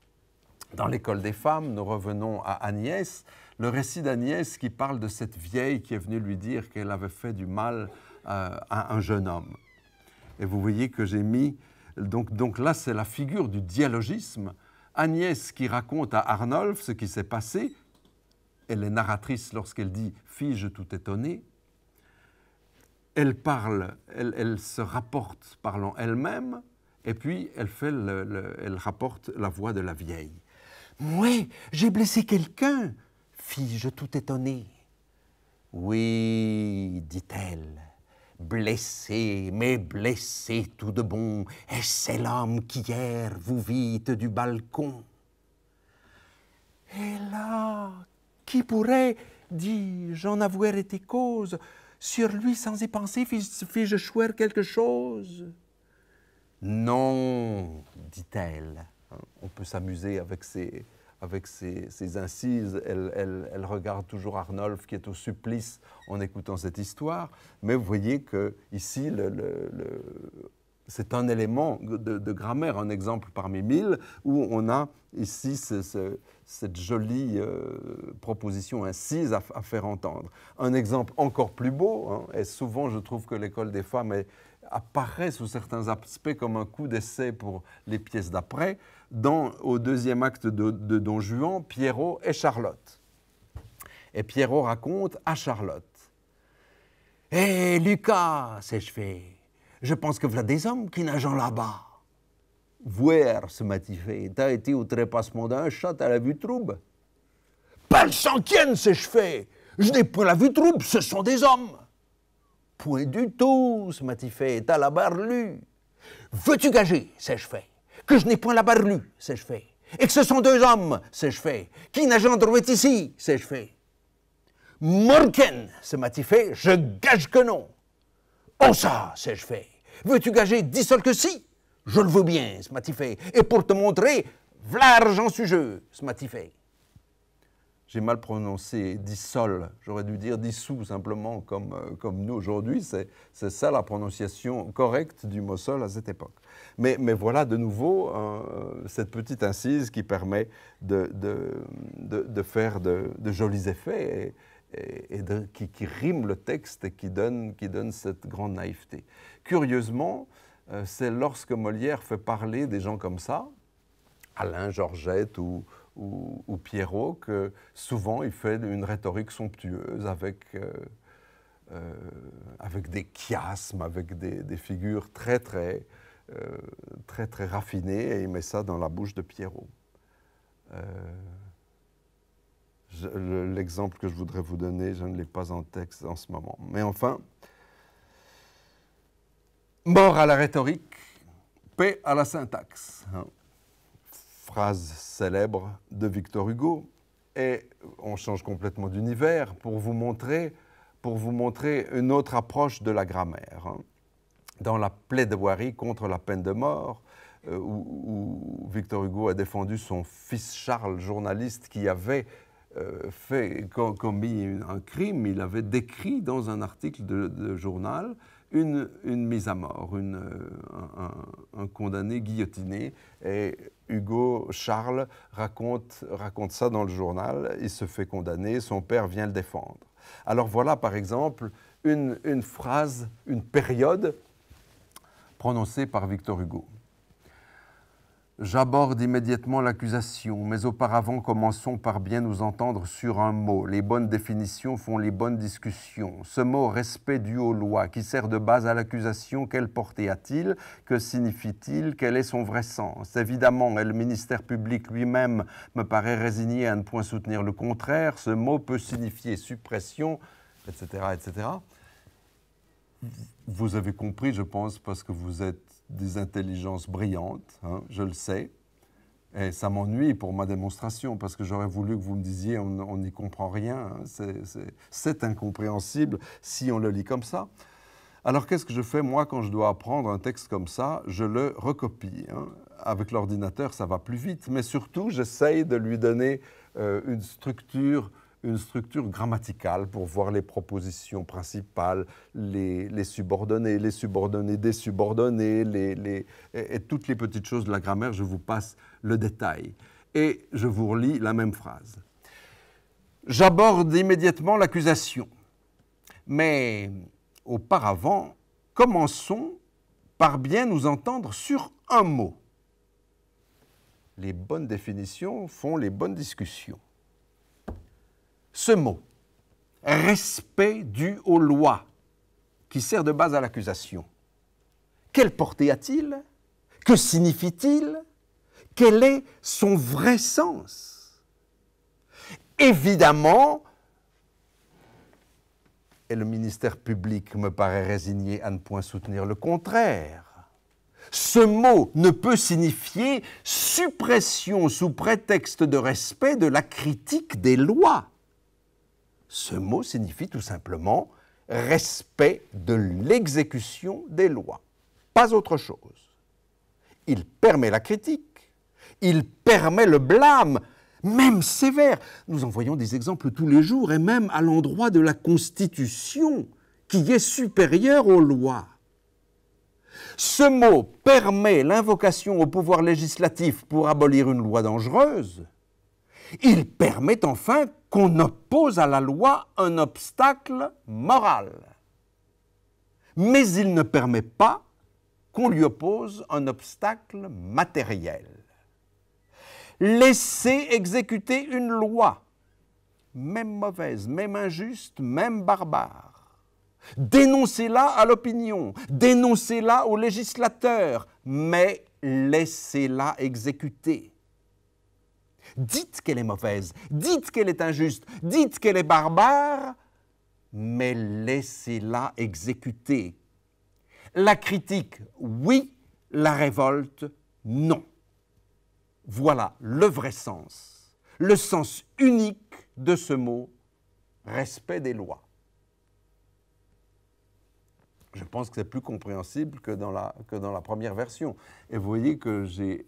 Dans l'école des femmes, nous revenons à Agnès, le récit d'Agnès qui parle de cette vieille qui est venue lui dire qu'elle avait fait du mal euh, à un jeune homme. Et vous voyez que j'ai mis, donc là c'est la figure du dialogisme Agnès qui raconte à Arnolphe ce qui s'est passé, elle est narratrice lorsqu'elle dit fis-je tout étonné. Elle parle, elle, se rapporte parlant elle-même, et puis elle, fait elle rapporte la voix de la vieille. Oui, j'ai blessé quelqu'un, fis-je tout étonné. Oui, dit-elle, Blessé, mais blessé tout de bon, et c'est l'homme qui hier vous vite du balcon. Et là, qui pourrait, dis-je, en avouer été cause, sur lui sans y penser, fis-je chouer quelque chose Non, dit-elle. On peut s'amuser avec ces, avec ses, incises. Elle, regarde toujours Arnolf, qui est au supplice en écoutant cette histoire. Mais vous voyez que ici, c'est un élément de, grammaire, un exemple parmi mille, où on a ici cette jolie euh, proposition incise à, faire entendre. Un exemple encore plus beau, hein, et souvent je trouve que l'école des femmes apparaît sous certains aspects comme un coup d'essai pour les pièces d'après, dans, au deuxième acte de, Don Juan, Pierrot et Charlotte. Et Pierrot raconte à Charlotte Hé eh, Lucas, sais-je fait, je pense que voilà des hommes qui nagent là-bas. Voir ce matifé, t'as été au trépassement d'un chat à la vue trouble. Pas le centième, sais-je fait, je n'ai pas la vue troupe, ce sont des hommes. Point du tout, ce fait, t'as la barre lue. Veux-tu gager, sais-je fait que je n'ai point la barlue, sais-je fait, et que ce sont deux hommes, sais-je fait, qui n'a trouvé ici, sais-je fait. Morken, se ma fait, je gage que non. Oh ça, sais-je fait, veux-tu gager dix sols que si Je le veux bien, se ma fait, et pour te montrer, v'là en sujet, se ma fait j'ai mal prononcé, dissol. J'aurais dû dire dissous simplement comme, euh, comme nous aujourd'hui. C'est ça la prononciation correcte du mot sol à cette époque. Mais, mais voilà de nouveau euh, cette petite incise qui permet de, de, de, faire de, jolis effets et, qui, qui, rime le texte et qui donne, qui donne cette grande naïveté. Curieusement, euh, c'est lorsque Molière fait parler des gens comme ça, Alain Georgette ou, ou, Pierrot que souvent il fait une rhétorique somptueuse avec, euh, euh, avec des chiasmes, avec des, figures très très, euh, très très raffinées et il met ça dans la bouche de Pierrot. L'exemple que je voudrais vous donner, je ne l'ai pas en texte en ce moment. Mais enfin, mort à la rhétorique, paix à la syntaxe. Hein phrase célèbre de Victor Hugo. Et on change complètement d'univers pour vous montrer, pour vous montrer une autre approche de la grammaire. Hein. Dans la plaidoirie contre la peine de mort, euh, où, Victor Hugo a défendu son fils Charles, journaliste qui avait euh, fait, commis un crime, il avait décrit dans un article de journal une, mise à mort, euh, un, condamné guillotiné. Et Hugo Charles raconte, ça dans le journal. Il se fait condamner, son père vient le défendre. Alors voilà, par exemple, une, une phrase, une période prononcée par Victor Hugo. J'aborde immédiatement l'accusation, mais auparavant commençons par bien nous entendre sur un mot. Les bonnes définitions font les bonnes discussions. Ce mot respect dû aux lois, qui sert de base à l'accusation, quelle portée a-t-il Que signifie-t-il Quel est son vrai sens Évidemment, et le ministère public lui-même me paraît résigné à ne point soutenir le contraire, ce mot peut signifier suppression, etc. etc. Vous avez compris, je pense, parce que vous êtes des intelligences brillantes, hein, je le sais. Et ça m'ennuie pour ma démonstration, parce que j'aurais voulu que vous me disiez on n'y comprend rien. Hein. C'est incompréhensible si on le lit comme ça. Alors qu'est-ce que je fais moi quand je dois apprendre un texte comme ça Je le recopie. Hein. Avec l'ordinateur, ça va plus vite, mais surtout, j'essaye de lui donner euh, une structure une structure grammaticale pour voir les propositions principales, les, subordonnées, les subordonnées des subordonnées, les, et, toutes les petites choses de la grammaire, je vous passe le détail. Et je vous relis la même phrase. J'aborde immédiatement l'accusation. Mais auparavant, commençons par bien nous entendre sur un mot. Les bonnes définitions font les bonnes discussions ce mot, respect dû aux lois, qui sert de base à l'accusation, quelle portée a-t-il Que signifie-t-il Quel est son vrai sens Évidemment, et le ministère public me paraît résigné à ne point soutenir le contraire. Ce mot ne peut signifier suppression sous prétexte de respect de la critique des lois. Ce mot signifie tout simplement respect de l'exécution des lois, pas autre chose. Il permet la critique, il permet le blâme, même sévère. Nous en voyons des exemples tous les jours et même à l'endroit de la Constitution qui est supérieure aux lois. Ce mot permet l'invocation au pouvoir législatif pour abolir une loi dangereuse. Il permet enfin qu'on oppose à la loi un obstacle moral. Mais il ne permet pas qu'on lui oppose un obstacle matériel. Laissez exécuter une loi, même mauvaise, même injuste, même barbare, Dénoncez-la à l'opinion, dénoncez-la au législateur, mais laissez-la exécuter. Dites qu'elle est mauvaise, dites qu'elle est injuste, dites qu'elle est barbare, mais laissez-la exécuter. La critique, oui, la révolte, non. Voilà le vrai sens, le sens unique de ce mot, respect des lois. Je pense que c'est plus compréhensible que dans, la, que dans la première version. Et vous voyez que j'ai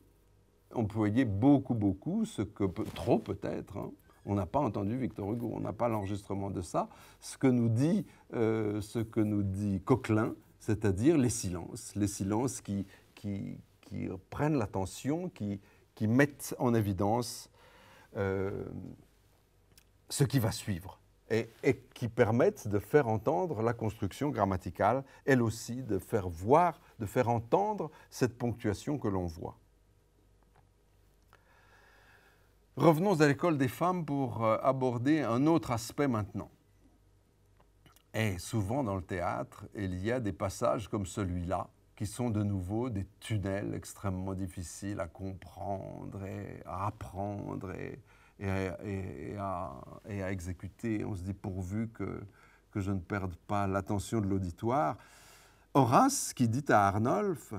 employait beaucoup, beaucoup, ce que trop peut-être. Hein. On n'a pas entendu Victor Hugo, on n'a pas l'enregistrement de ça. Ce que nous dit, euh, ce que nous dit Coquelin, c'est-à-dire les silences, les silences qui, qui, prennent l'attention, qui, qui mettent en évidence euh, ce qui va suivre et, et, qui permettent de faire entendre la construction grammaticale, elle aussi, de faire voir, de faire entendre cette ponctuation que l'on voit. Revenons à l'école des femmes pour euh, aborder un autre aspect maintenant. Et souvent dans le théâtre, il y a des passages comme celui-là qui sont de nouveau des tunnels extrêmement difficiles à comprendre et à apprendre et, à, exécuter. On se dit pourvu que, que je ne perde pas l'attention de l'auditoire. Horace qui dit à Arnolphe,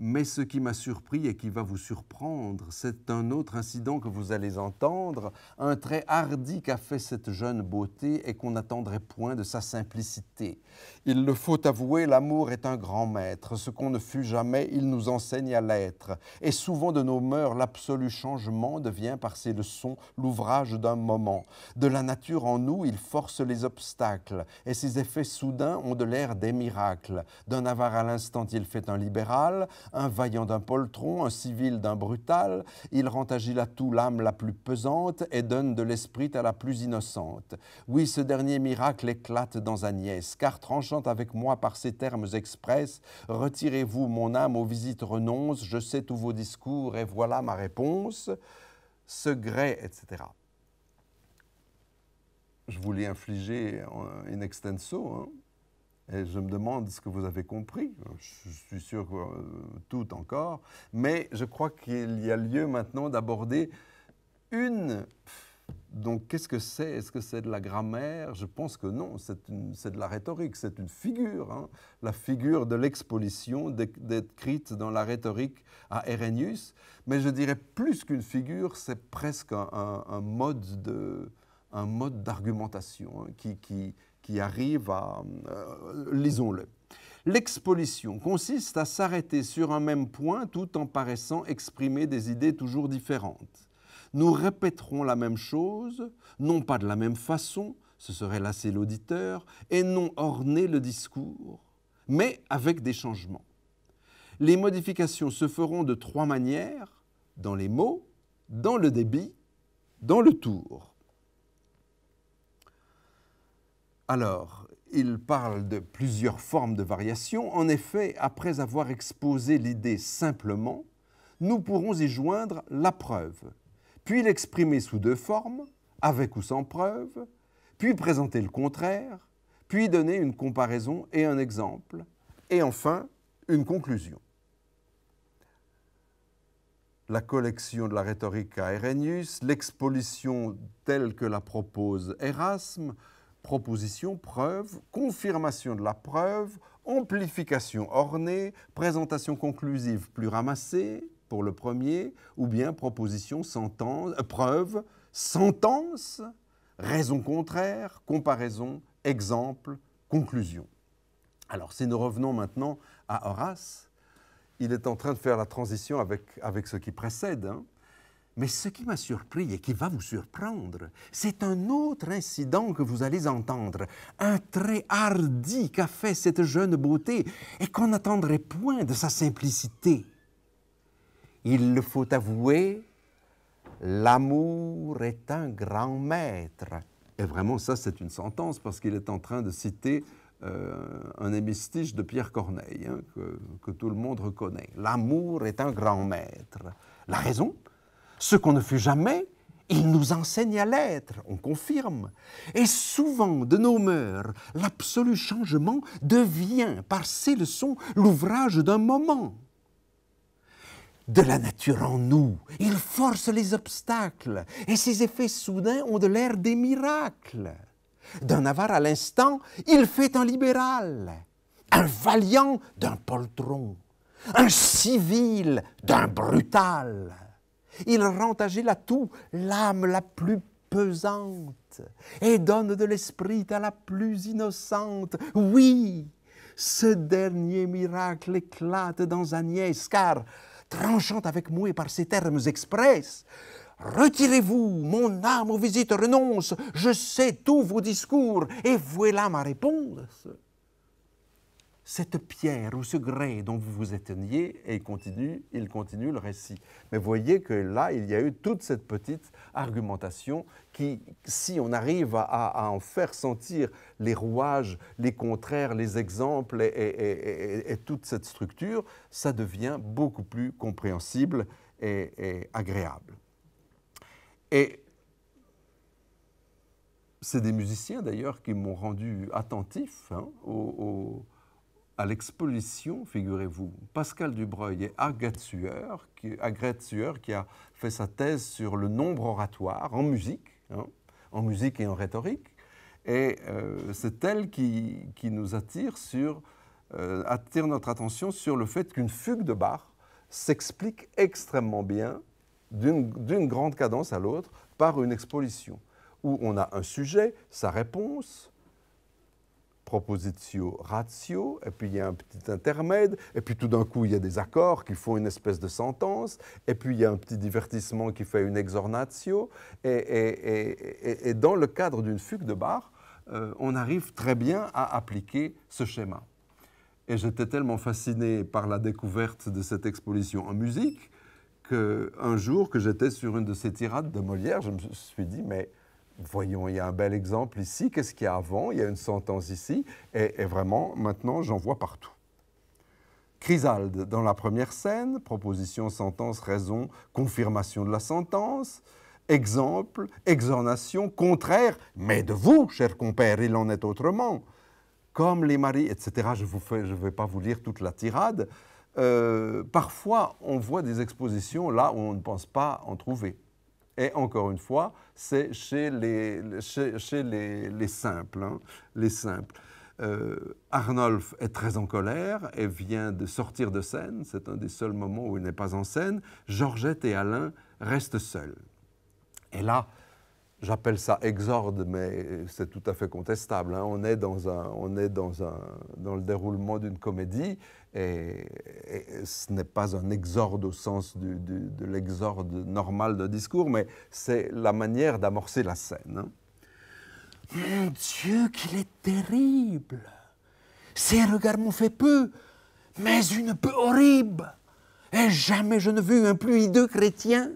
mais ce qui m'a surpris et qui va vous surprendre, c'est un autre incident que vous allez entendre, un trait hardi qu'a fait cette jeune beauté et qu'on n'attendrait point de sa simplicité. Il le faut avouer, l'amour est un grand maître. Ce qu'on ne fut jamais, il nous enseigne à l'être. Et souvent de nos mœurs, l'absolu changement devient par ses leçons l'ouvrage d'un moment. De la nature en nous, il force les obstacles, et ses effets soudains ont de l'air des miracles. D'un avare à l'instant, il fait un libéral, un vaillant d'un poltron, un civil d'un brutal, il rend agile à tout l'âme la plus pesante et donne de l'esprit à la plus innocente. Oui, ce dernier miracle éclate dans Agnès, car tranchant avec moi par ces termes express, retirez-vous mon âme aux visites renonce, je sais tous vos discours et voilà ma réponse, ce etc je vous infliger infligé euh, in extenso. Hein. Et je me demande ce que vous avez compris. Je suis sûr que euh, tout encore. Mais je crois qu'il y a lieu maintenant d'aborder une. Donc, qu'est-ce que c'est Est-ce que c'est de la grammaire Je pense que non, c'est de la rhétorique, c'est une figure. Hein. La figure de l'exposition décrite dans la rhétorique à Errhenius, Mais je dirais plus qu'une figure, c'est presque un, mode de, un mode d'argumentation hein, qui, qui qui arrive à... Euh, lisons-le. L'exposition consiste à s'arrêter sur un même point tout en paraissant exprimer des idées toujours différentes. Nous répéterons la même chose, non pas de la même façon, ce serait lasser l'auditeur, et non orner le discours, mais avec des changements. Les modifications se feront de trois manières, dans les mots, dans le débit, dans le tour. Alors, il parle de plusieurs formes de variation. En effet, après avoir exposé l'idée simplement, nous pourrons y joindre la preuve, puis l'exprimer sous deux formes, avec ou sans preuve, puis présenter le contraire, puis donner une comparaison et un exemple, et enfin une conclusion. La collection de la rhétorique à l'exposition telle que la propose Erasme, proposition, preuve, confirmation de la preuve, amplification ornée, présentation conclusive plus ramassée pour le premier, ou bien proposition, sentence, euh, preuve, sentence, raison contraire, comparaison, exemple, conclusion. Alors si nous revenons maintenant à Horace, il est en train de faire la transition avec, avec ce qui précède. Hein. Mais ce qui m'a surpris et qui va vous surprendre, c'est un autre incident que vous allez entendre, un trait hardi qu'a fait cette jeune beauté et qu'on n'attendrait point de sa simplicité. Il le faut avouer, l'amour est un grand maître. Et vraiment, ça, c'est une sentence parce qu'il est en train de citer euh, un hémistiche de Pierre Corneille, hein, que, que tout le monde reconnaît. L'amour est un grand maître. La raison ce qu'on ne fut jamais, il nous enseigne à l'être, on confirme. Et souvent, de nos mœurs, l'absolu changement devient, par ses leçons, l'ouvrage d'un moment. De la nature en nous, il force les obstacles, et ses effets soudains ont de l'air des miracles. D'un avare à l'instant, il fait un libéral, un valiant d'un poltron, un civil d'un brutal il rend agile à tout l'âme la plus pesante et donne de l'esprit à la plus innocente. Oui, ce dernier miracle éclate dans Agnès, car, tranchant avec moi et par ces termes express, Retirez-vous, mon âme aux visites renonce, je sais tous vos discours, et voilà ma réponse cette pierre ou ce grès dont vous vous éteigniez et il continue, il continue le récit. Mais voyez que là, il y a eu toute cette petite argumentation qui, si on arrive à, en faire sentir les rouages, les contraires, les exemples et, toute cette structure, ça devient beaucoup plus compréhensible et agréable. Et c'est des musiciens d'ailleurs qui m'ont rendu attentif hein, au, à l'exposition, figurez-vous, Pascal Dubreuil et Agathe Sueur, qui, Agathe qui a fait sa thèse sur le nombre oratoire en musique, hein, en musique et en rhétorique. Et euh, c'est elle qui, nous attire, sur, euh, notre attention sur le fait qu'une fugue de Bach s'explique extrêmement bien d'une grande cadence à l'autre par une exposition, où on a un sujet, sa réponse, propositio ratio, et puis il y a un petit intermède, et puis tout d'un coup il y a des accords qui font une espèce de sentence, et puis il y a un petit divertissement qui fait une exornatio, et, dans le cadre d'une fugue de barre, euh, on arrive très bien à appliquer ce schéma. Et j'étais tellement fasciné par la découverte de cette exposition en musique qu'un jour que j'étais sur une de ces tirades de Molière, je me suis dit, mais voyons, il y a un bel exemple ici, qu'est-ce qu'il y a avant Il y a une sentence ici, et, vraiment, maintenant, j'en vois partout. Chrysalde, dans la première scène, proposition, sentence, raison, confirmation de la sentence, exemple, exornation, contraire, mais de vous, cher compère, il en est autrement. Comme les maris, etc., je ne vais pas vous lire toute la tirade, euh, parfois on voit des expositions là où on ne pense pas en trouver. Et encore une fois, c'est chez les, simples. Hein, les simples. Euh, est très en colère et vient de sortir de scène. C'est un des seuls moments où il n'est pas en scène. Georgette et Alain restent seuls. Et là, j'appelle ça exorde, mais c'est tout à fait contestable. Hein. On est dans un, on est dans un, dans le déroulement d'une comédie, et, ce n'est pas un exorde au sens de l'exorde normal de discours, mais c'est la manière d'amorcer la scène. Hein. Mon Dieu, qu'il est terrible Ses regards m'ont fait peu, mais une peu horrible Et jamais je ne vu un plus hideux chrétien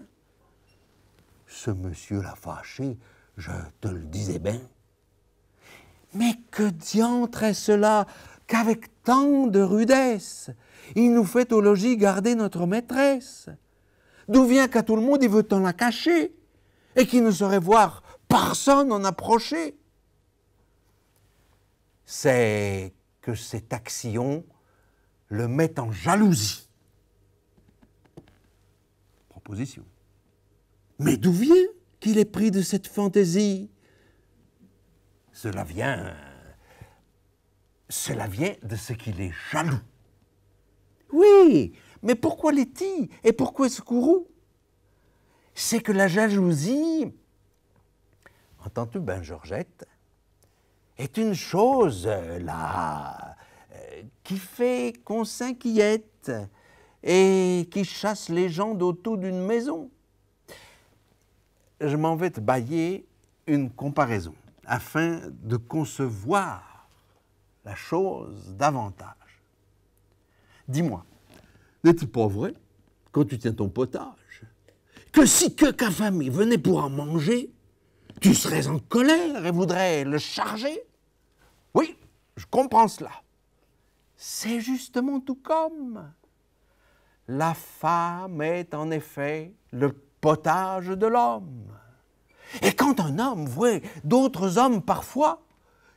ce monsieur l'a fâché, je te le disais bien. Mais que diantre est cela qu'avec tant de rudesse, il nous fait au logis garder notre maîtresse D'où vient qu'à tout le monde il veut en la cacher et qu'il ne saurait voir personne en approcher C'est que cet action le met en jalousie. Proposition. Mais d'où vient qu'il est pris de cette fantaisie Cela vient. Cela vient de ce qu'il est jaloux. Oui, mais pourquoi l'est-il Et pourquoi ce courroux C'est que la jalousie, entends-tu, ben Georgette, est une chose, euh, là, euh, qui fait qu'on s'inquiète et qui chasse les gens d'autour d'une maison je m'en vais te bailler une comparaison afin de concevoir la chose davantage. Dis-moi, nest tu pas vrai, quand tu tiens ton potage, que si que ta famille venait pour en manger, tu serais en colère et voudrais le charger Oui, je comprends cela. C'est justement tout comme. La femme est en effet le potage de l'homme. Et quand un homme voit d'autres hommes parfois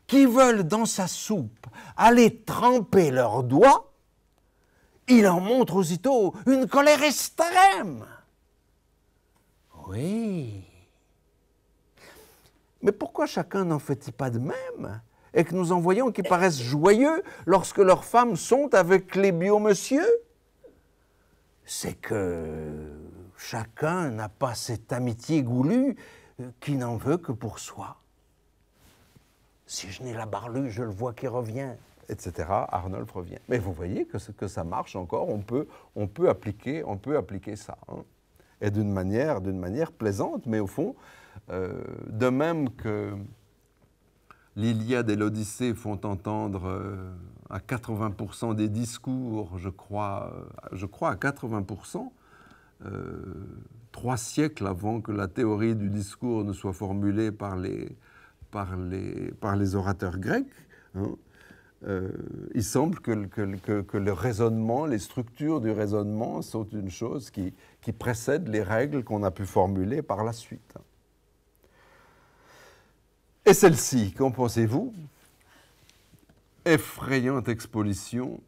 qui veulent dans sa soupe aller tremper leurs doigts, il en montre aussitôt une colère extrême. Oui. Mais pourquoi chacun n'en fait-il pas de même et que nous en voyons qui paraissent joyeux lorsque leurs femmes sont avec les bio-monsieur C'est que Chacun n'a pas cette amitié goulue euh, qui n'en veut que pour soi. Si je n'ai la barlue, je le vois qui revient etc. Arnold revient. Mais vous voyez que, que ça marche encore, on peut, on peut, appliquer, on peut appliquer ça. Hein. Et d'une manière, manière plaisante, mais au fond, euh, de même que l'Iliade et l'Odyssée font entendre euh, à 80% des discours, je crois à 80%, euh, trois siècles avant que la théorie du discours ne soit formulée par les, par les, par les orateurs grecs. Hein. Euh, il semble que, que, le raisonnement, les structures du raisonnement sont une chose qui, qui précède les règles qu'on a pu formuler par la suite. Et celle-ci, qu'en pensez-vous Effrayante exposition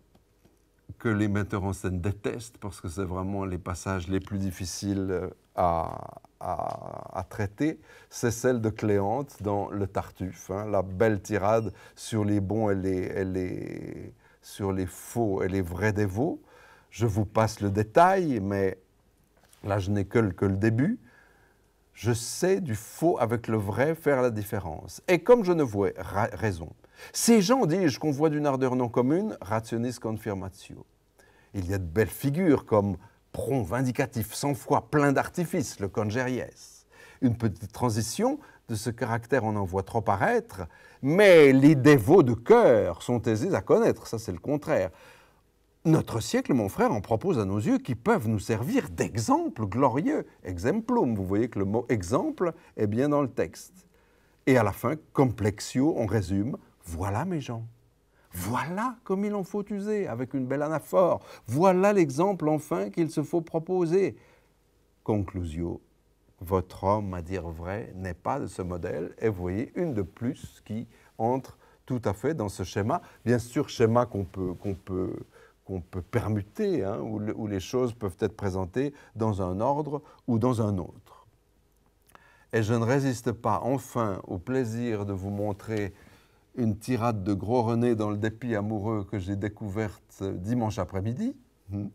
que les metteurs en scène détestent parce que c'est vraiment les passages les plus difficiles à, traiter, c'est celle de Cléante dans Le Tartuffe, hein, la belle tirade sur les bons et les, sur les faux et les vrais dévots. Je vous passe le détail, mais là je n'ai que, le, début. Je sais du faux avec le vrai faire la différence. Et comme je ne vois raison, ces gens, dis-je, qu'on voit d'une ardeur non commune, rationis confirmatio. Il y a de belles figures comme prompt, vindicatif, sans fois, plein d'artifices, le congeries. Une petite transition, de ce caractère on en voit trop paraître, mais les dévots de cœur sont aisés à connaître, ça c'est le contraire. Notre siècle, mon frère, en propose à nos yeux qui peuvent nous servir d'exemple glorieux, exemplum. Vous voyez que le mot exemple est bien dans le texte. Et à la fin, complexio, on résume, voilà mes gens. Voilà comme il en faut user, avec une belle anaphore. Voilà l'exemple enfin qu'il se faut proposer. Conclusio, votre homme à dire vrai n'est pas de ce modèle, et vous voyez une de plus qui entre tout à fait dans ce schéma. Bien sûr, schéma qu'on peut, permuter, hein, où les choses peuvent être présentées dans un ordre ou dans un autre. Et je ne résiste pas enfin au plaisir de vous montrer une tirade de Gros René dans le dépit amoureux que j'ai découverte euh, dimanche après-midi. Hmm.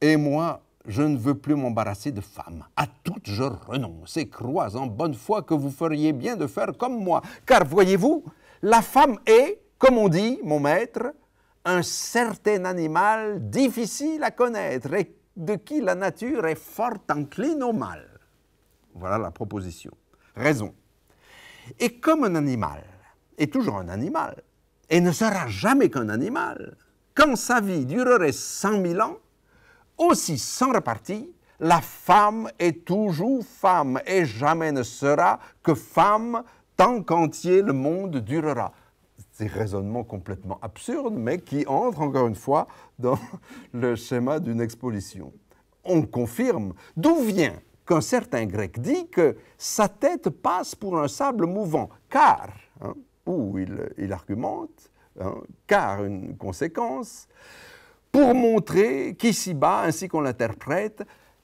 Et moi, je ne veux plus m'embarrasser de femmes. À toutes, je renonce et crois en bonne foi que vous feriez bien de faire comme moi. Car voyez-vous, la femme est, comme on dit, mon maître, un certain animal difficile à connaître et de qui la nature est fort encline au mal. Voilà la proposition. Raison. Et comme un animal, est toujours un animal et ne sera jamais qu'un animal. Quand sa vie durerait 100 000 ans, aussi sans repartie, la femme est toujours femme et jamais ne sera que femme tant qu'entier le monde durera. C'est raisonnement complètement absurde, mais qui entre encore une fois dans <laughs> le schéma d'une exposition. On confirme d'où vient qu'un certain grec dit que sa tête passe pour un sable mouvant, car hein, où il, argumente, hein, car une conséquence, pour montrer qu'ici-bas, ainsi qu'on l'interprète,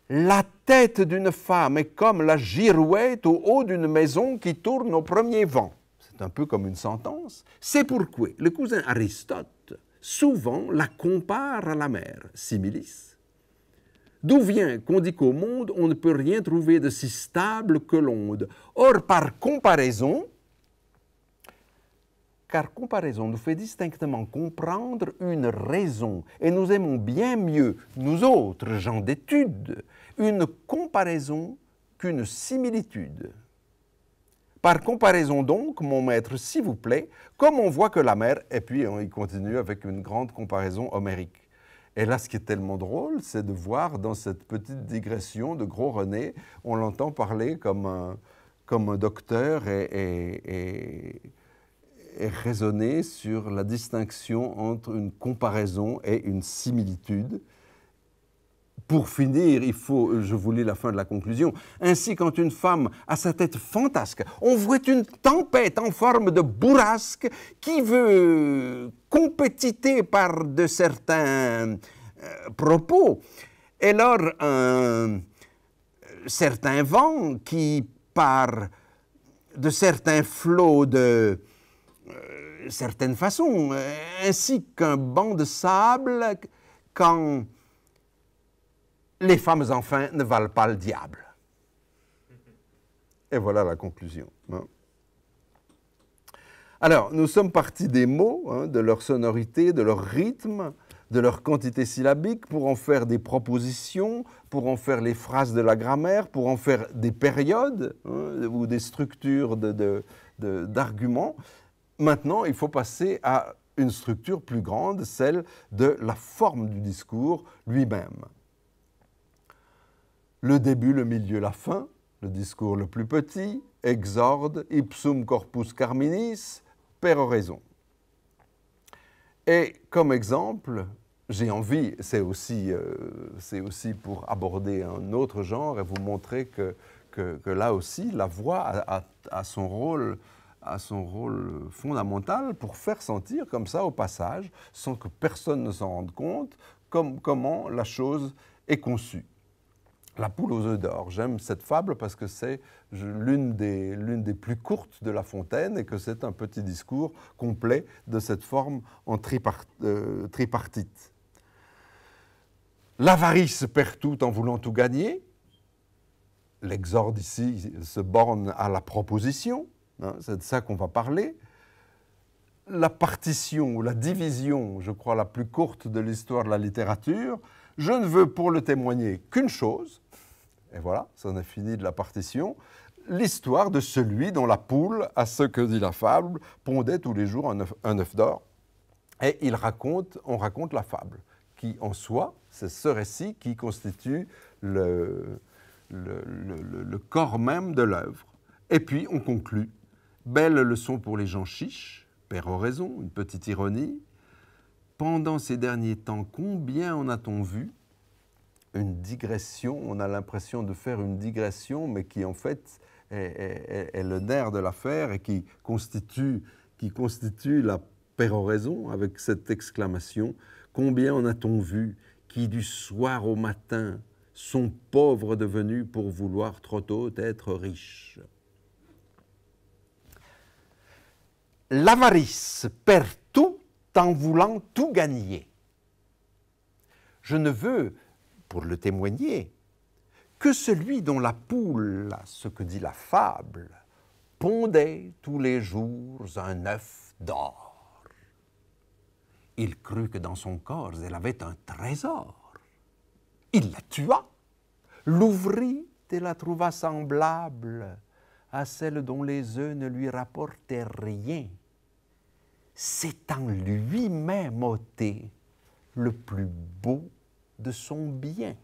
la tête d'une femme est comme la girouette au haut d'une maison qui tourne au premier vent. C'est un peu comme une sentence. C'est pourquoi le cousin Aristote souvent la compare à la mer, similis. D'où vient qu'on dit qu'au monde, on ne peut rien trouver de si stable que l'onde. Or, par comparaison, car comparaison nous fait distinctement comprendre une raison, et nous aimons bien mieux, nous autres gens d'études, une comparaison qu'une similitude. Par comparaison donc, mon maître, s'il vous plaît, comme on voit que la mer, et puis on y continue avec une grande comparaison homérique. Et là, ce qui est tellement drôle, c'est de voir dans cette petite digression de Gros René, on l'entend parler comme un, comme docteur et raisonner sur la distinction entre une comparaison et une similitude. Pour finir, il faut, je vous lis la fin de la conclusion, ainsi quand une femme a sa tête fantasque, on voit une tempête en forme de bourrasque qui veut compétiter par de certains euh, propos. Et alors, un certain vent qui, part de certains flots de euh, certaines façons euh, ainsi qu'un banc de sable quand les femmes enfin ne valent pas le diable. Et voilà la conclusion. Hein. Alors, nous sommes partis des mots, hein, de leur sonorité, de leur rythme, de leur quantité syllabique, pour en faire des propositions, pour en faire les phrases de la grammaire, pour en faire des périodes hein, ou des structures d'arguments. Maintenant, il faut passer à une structure plus grande, celle de la forme du discours lui-même. Le début, le milieu, la fin, le discours le plus petit, exorde ipsum corpus carminis, peroraison. Et comme exemple, j'ai envie, euh, c'est aussi, pour aborder un autre genre et vous montrer que, là aussi, la voix a son rôle à son rôle fondamental pour faire sentir comme ça au passage, sans que personne ne s'en rende compte, comment la chose est conçue. La poule aux œufs d'or, j'aime cette fable parce que c'est l'une des, plus courtes de La Fontaine et que c'est un petit discours complet de cette forme en euh, tripartite. L'avarice perd tout en voulant tout gagner. L'exorde ici se borne à la proposition. Hein, c'est de ça qu'on va parler. La partition ou la division, je crois, la plus courte de l'histoire de la littérature, je ne veux pour le témoigner qu'une chose, et voilà, ça en est fini de la partition, l'histoire de celui dont la poule, à ce que dit la fable, pondait tous les jours un œuf d'or. Et il raconte, on raconte la fable, qui en soi, c'est ce récit qui constitue le, le corps même de l'œuvre. Et puis on conclut Belle leçon pour les gens chiches, père une petite ironie. Pendant ces derniers temps, combien en a-t-on vu Une digression, on a l'impression de faire une digression, mais qui en fait est, le nerf de l'affaire et qui constitue, qui constitue la péroraison avec cette exclamation Combien en a-t-on vu qui du soir au matin sont pauvres devenus pour vouloir trop tôt être riches L'avarice perd tout en voulant tout gagner. Je ne veux, pour le témoigner, que celui dont la poule, ce que dit la fable, pondait tous les jours un œuf d'or. Il crut que dans son corps elle avait un trésor. Il la tua, l'ouvrit et la trouva semblable à celle dont les œufs ne lui rapportaient rien c'est en lui-même ôté le plus beau de son bien.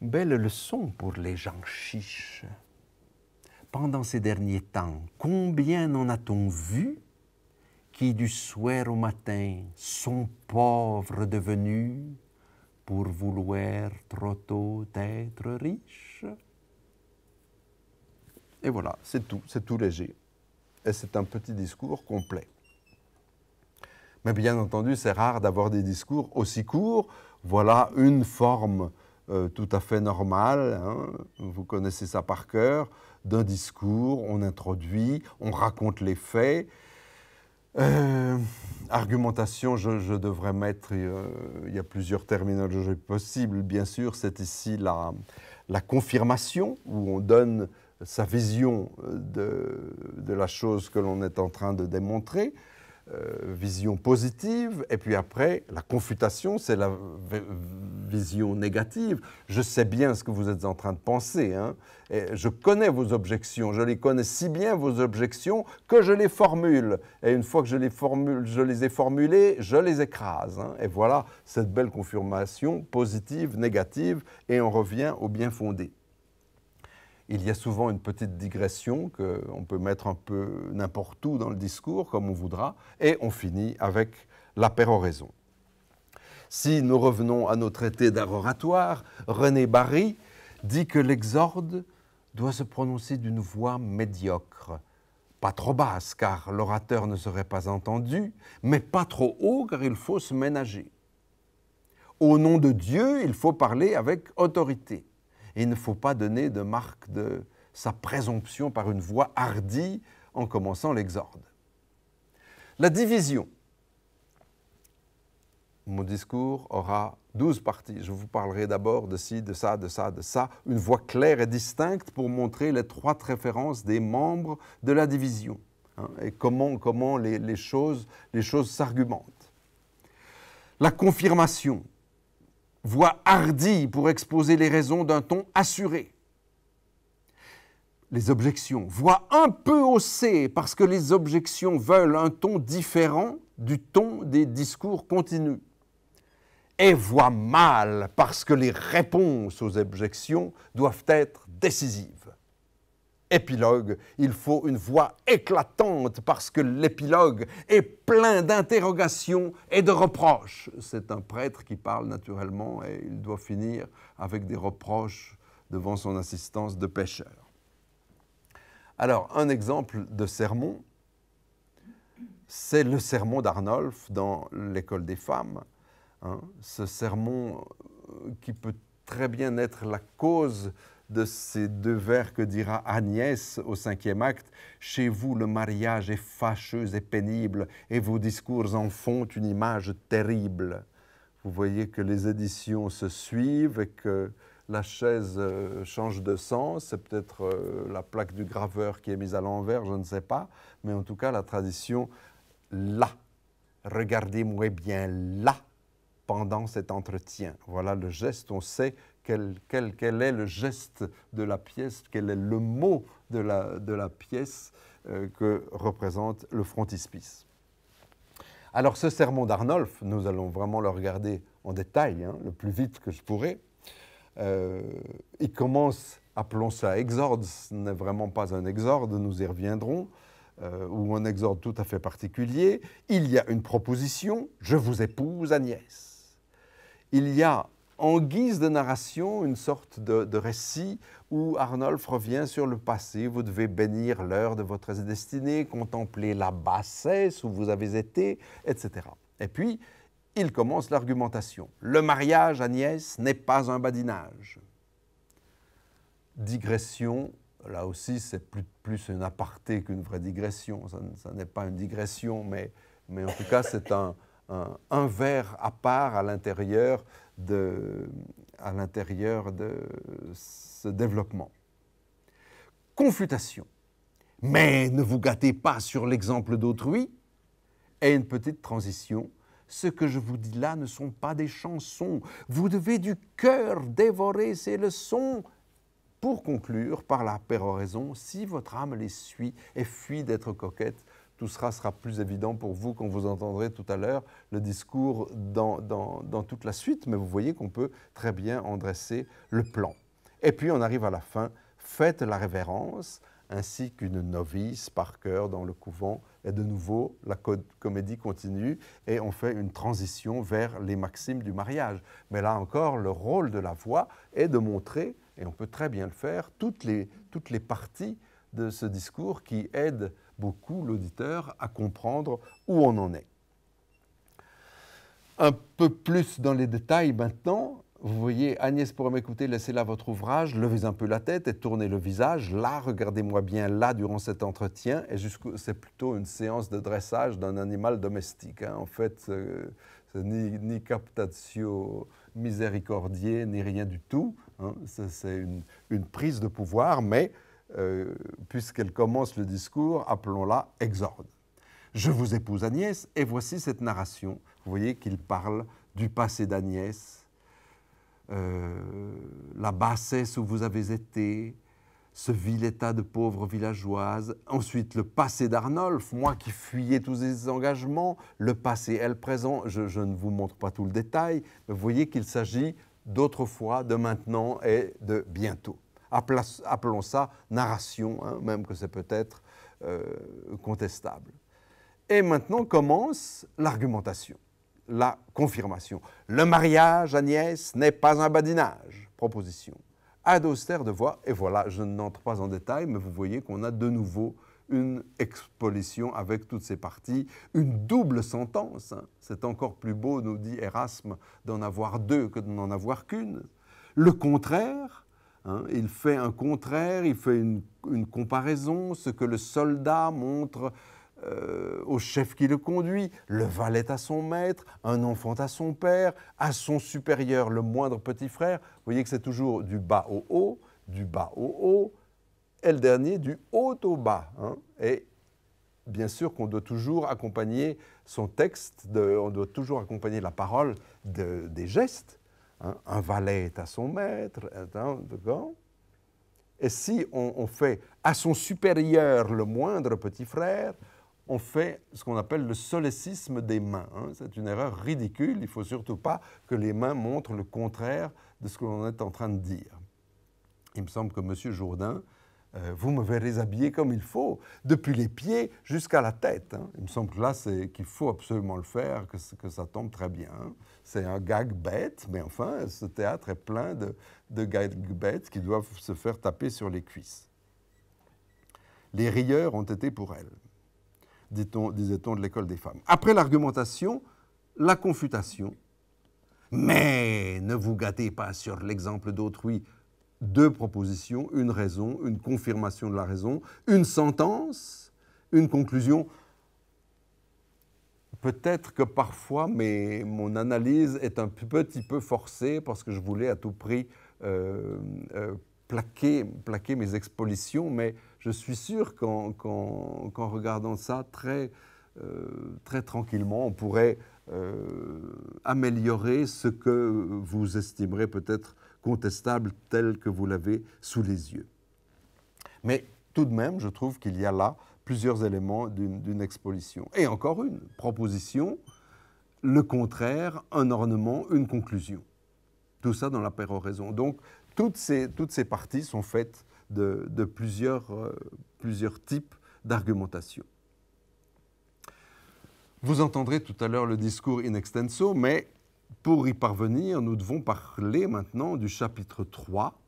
Belle leçon pour les gens chiches. Pendant ces derniers temps, combien en a-t-on vu qui du soir au matin sont pauvres devenus pour vouloir trop tôt être riches et voilà, c'est tout, c'est tout léger. Et c'est un petit discours complet. Mais bien entendu, c'est rare d'avoir des discours aussi courts. Voilà une forme euh, tout à fait normale, hein. vous connaissez ça par cœur, d'un discours, on introduit, on raconte les faits. Euh, argumentation, je, devrais mettre, euh, il y a plusieurs terminologies possibles, bien sûr, c'est ici la confirmation, où on donne sa vision euh, de, de la chose que l'on est en train de démontrer, euh, vision positive, et puis après, la confutation, c'est la vision négative. Je sais bien ce que vous êtes en train de penser, hein, je connais vos objections, je les connais si bien, vos objections, que je les formule. Et une fois que je les, formule, je les ai formulées, je les écrase. Hein. et voilà cette belle confirmation positive, négative, et on revient au bien fondé. Il y a souvent une petite digression qu'on peut mettre un peu n'importe où dans le discours, comme on voudra, et on finit avec la péroraison. Si nous revenons à nos traités d'art oratoire, René Barry dit que l'exorde doit se prononcer d'une voix médiocre, pas trop basse car l'orateur ne serait pas entendu, mais pas trop haut car il faut se ménager. Au nom de Dieu, il faut parler avec autorité. Et il ne faut pas donner de marque de sa présomption par une voix hardie en commençant l'exorde. La division. Mon discours aura douze parties. Je vous parlerai d'abord de ci, de ça, de ça, de ça. Une voix claire et distincte pour montrer les trois références des membres de la division hein, et comment, comment les, choses les choses s'argumentent. La confirmation, voix hardie pour exposer les raisons d'un ton assuré. Les objections, voix un peu haussée parce que les objections veulent un ton différent du ton des discours continus. Et voix mal parce que les réponses aux objections doivent être décisives épilogue. Il faut une voix éclatante parce que l'épilogue est plein d'interrogations et de reproches. C'est un prêtre qui parle naturellement et il doit finir avec des reproches devant son assistance de pêcheur. Alors, un exemple de sermon, c'est le sermon d'Arnolf dans l'école des femmes. Hein. ce sermon euh, qui peut très bien être la cause de ces deux vers que dira Agnès au cinquième acte. Chez vous, le mariage est fâcheux et pénible, et vos discours en font une image terrible. Vous voyez que les éditions se suivent et que la chaise euh, change de sens. C'est peut-être euh, la plaque du graveur qui est mise à l'envers, je ne sais pas. Mais en tout cas, la tradition, là, regardez-moi bien là, pendant cet entretien. Voilà le geste, on sait quel, est le geste de la pièce, quel est le mot de la, de la pièce euh, que représente le frontispice. Alors ce sermon d'Arnolphe, nous allons vraiment le regarder en détail, hein, le plus vite que je pourrai. Euh, il commence, appelons ça exorde, ce n'est vraiment pas un exorde, nous y reviendrons, euh, ou un exorde tout à fait particulier. Il y a une proposition, je vous épouse Agnès. Il y a en guise de narration, une sorte de, récit où Arnolf revient sur le passé. Vous devez bénir l'heure de votre destinée, contempler la bassesse où vous avez été, etc. Et puis, il commence l'argumentation. Le mariage, Agnès, n'est pas un badinage. Digression, là aussi, c'est plus, plus une aparté qu'une vraie digression. Ça, n'est pas une digression, mais, mais en tout cas, c'est un un, verre à part à l'intérieur de, à l'intérieur de ce développement. Confutation. Mais ne vous gâtez pas sur l'exemple d'autrui. Et une petite transition. Ce que je vous dis là ne sont pas des chansons. Vous devez du cœur dévorer ces leçons pour conclure par la péroraison si votre âme les suit et fuit d'être coquette tout sera, sera plus évident pour vous quand vous entendrez tout à l'heure le discours dans, dans, toute la suite, mais vous voyez qu'on peut très bien en dresser le plan. Et puis on arrive à la fin, faites la révérence, ainsi qu'une novice par cœur dans le couvent. Et de nouveau, la comédie continue et on fait une transition vers les maximes du mariage. Mais là encore, le rôle de la voix est de montrer, et on peut très bien le faire, toutes les, toutes les parties de ce discours qui aident beaucoup l'auditeur à comprendre où on en est. Un peu plus dans les détails maintenant, vous voyez, Agnès, pour m'écouter, laissez là votre ouvrage, levez un peu la tête et tournez le visage. Là, regardez-moi bien là durant cet entretien. Et c'est plutôt une séance de dressage d'un animal domestique. Hein. En fait, euh, ce ni, ni, captatio miséricordier, ni rien du tout. Hein. C'est une, prise de pouvoir, mais euh, puisqu'elle commence le discours, appelons-la Exorde. Je vous épouse Agnès, et voici cette narration. Vous voyez qu'il parle du passé d'Agnès, euh, la bassesse où vous avez été, ce vil état de pauvre villageoise, ensuite le passé d'Arnolf, moi qui fuyais tous ces engagements, le passé elle présent, je, je ne vous montre pas tout le détail, mais vous voyez qu'il s'agit d'autrefois, de maintenant et de bientôt appelons ça narration, hein, même que c'est peut-être euh, contestable. Et maintenant commence l'argumentation, la confirmation. Le mariage, Agnès, n'est pas un badinage, proposition. Ad austère de voix, et voilà, je n'entre pas en détail, mais vous voyez qu'on a de nouveau une exposition avec toutes ses parties, une double sentence. Hein. C'est encore plus beau, nous dit Erasme, d'en avoir deux que de n'en avoir qu'une. Le contraire Hein. il fait un contraire, il fait une, comparaison, ce que le soldat montre euh, au chef qui le conduit, le valet à son maître, un enfant à son père, à son supérieur, le moindre petit frère. Vous voyez que c'est toujours du bas au haut, du bas au haut, et le dernier du haut au bas. Hein. Et bien sûr qu'on doit toujours accompagner son texte, on doit toujours accompagner la parole des gestes. Hein, un valet est à son maître. et si on, fait à son supérieur le moindre petit frère, on fait ce qu'on appelle le solécisme des mains. Hein. C'est une erreur ridicule. Il ne faut surtout pas que les mains montrent le contraire de ce que l'on est en train de dire. Il me semble que M. Jourdain euh, vous me verrez habillé comme il faut, depuis les pieds jusqu'à la tête. Hein. Il me semble que là, c'est qu'il faut absolument le faire, que, ça tombe très bien. Hein. C'est un gag bête, mais enfin, ce théâtre est plein de, de gags bêtes qui doivent se faire taper sur les cuisses. Les rieurs ont été pour elle, disait-on de l'école des femmes. Après l'argumentation, la confutation. Mais ne vous gâtez pas sur l'exemple d'autrui, deux propositions, une raison, une confirmation de la raison, une sentence, une conclusion. Peut-être que parfois mais mon analyse est un petit peu forcée parce que je voulais à tout prix euh, euh, plaquer, plaquer mes expositions, mais je suis sûr qu'en regardant ça très, euh, très tranquillement, on pourrait améliorer ce que vous estimerez peut-être contestable tel que vous l'avez sous les yeux. Mais tout de même, je trouve qu'il y a là plusieurs éléments d'une exposition. Et encore une proposition, le contraire, un ornement, une conclusion. Tout ça dans la péroraison. Donc, toutes ces, toutes ces parties sont faites de, plusieurs, euh, plusieurs types d'argumentation. Vous entendrez tout à l'heure le discours in extenso, mais pour y parvenir, nous devons parler maintenant du chapitre 3,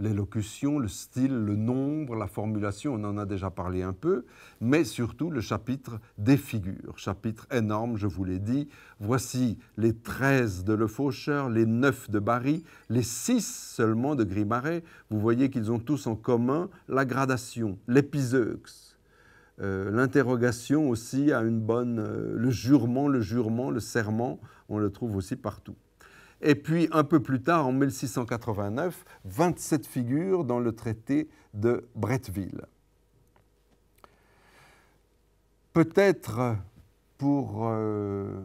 l'élocution, le style, le nombre, la formulation, on en a déjà parlé un peu, mais surtout le chapitre des figures, chapitre énorme, je vous l'ai dit. Voici les 13 de Le Faucheur, les 9 de Barry, les 6 seulement de Grimaret. Vous voyez qu'ils ont tous en commun la gradation, l'épiseux euh, l'interrogation aussi a une bonne... Euh, le jurement, le jurement, le serment, on le trouve aussi partout. Et puis un peu plus tard, en 1689, 27 figures dans le traité de Bretteville. Peut-être pour euh,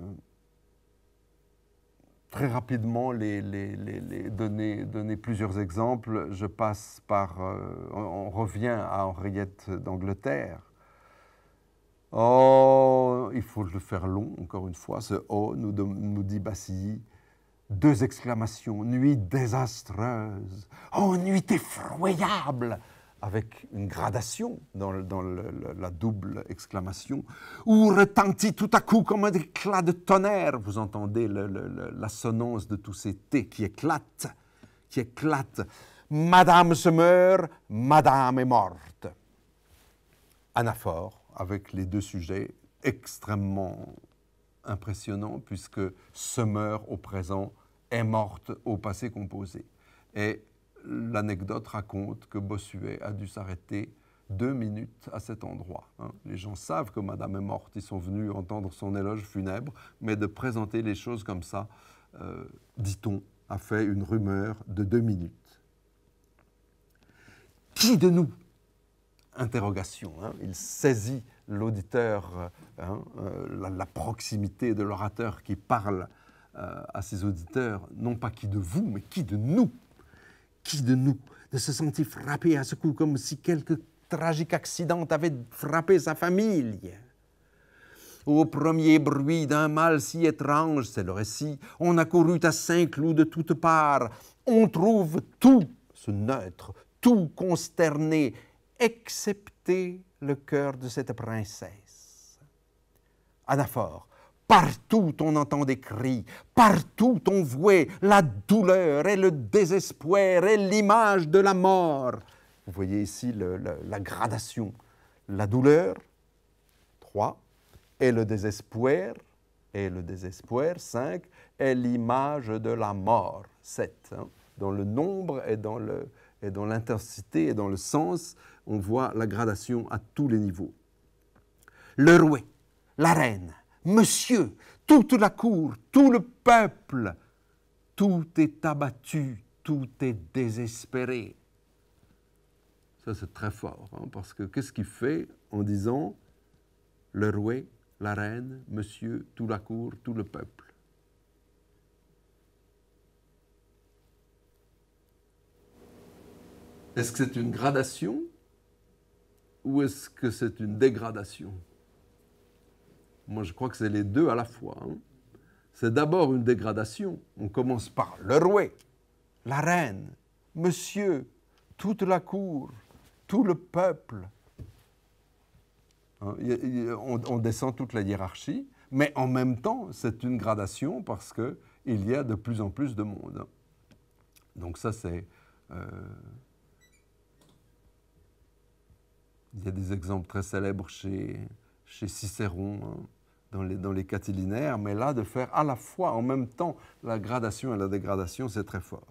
très rapidement donner, plusieurs exemples, je passe par... on revient à Henriette d'Angleterre Oh, il faut le faire long, encore une fois. Ce oh nous, de, dit Bassilly. Deux exclamations, nuit désastreuse, oh, nuit effroyable, avec une gradation dans, la double exclamation, ou retentit tout à coup comme un éclat de tonnerre. Vous entendez l'assonance de tous ces T qui éclatent, qui éclatent. Madame se meurt, Madame est morte. Anaphore avec les deux sujets extrêmement impressionnants, puisque se meurt au présent, est morte au passé composé. Et l'anecdote raconte que Bossuet a dû s'arrêter deux minutes à cet endroit. Hein. Les gens savent que Madame est morte, ils sont venus entendre son éloge funèbre, mais de présenter les choses comme ça, euh, dit-on, a fait une rumeur de deux minutes. Qui de nous interrogation. Hein. Il saisit l'auditeur, hein, euh, la, proximité de l'orateur qui parle euh, à ses auditeurs, non pas qui de vous, mais qui de nous. Qui de nous De se sentir frappé à ce coup comme si quelque tragique accident avait frappé sa famille. Au premier bruit d'un mal si étrange, c'est le récit, on a couru à Saint-Cloud de toutes parts. On trouve tout, ce neutre, tout consterné, excepté le cœur de cette princesse. Anaphore, partout on entend des cris, partout on voit la douleur et le désespoir et l'image de la mort. Vous voyez ici la gradation. La douleur, 3, et le désespoir, et le désespoir, 5, est l'image de la mort, 7. Hein. dans le nombre et dans l'intensité et dans le sens, on voit la gradation à tous les niveaux. Le roi, la reine, monsieur, toute la cour, tout le peuple, tout est abattu, tout est désespéré. Ça, c'est très fort, hein, parce que qu'est-ce qu'il fait en disant le roi, la reine, monsieur, toute la cour, tout le peuple Est-ce que c'est une gradation ou est-ce que c'est une dégradation Moi, je crois que c'est les deux à la fois. Hein. C'est d'abord une dégradation. On commence par le roi, la reine, monsieur, toute la cour, tout le peuple. Hein, on, descend toute la hiérarchie, mais en même temps, c'est une gradation parce qu'il y a de plus en plus de monde. Hein. Donc ça, c'est... Euh, il y a des exemples très célèbres chez, chez Cicéron, hein, dans, les, dans les catilinaires, mais là, de faire à la fois, en même temps, la gradation et la dégradation, c'est très fort.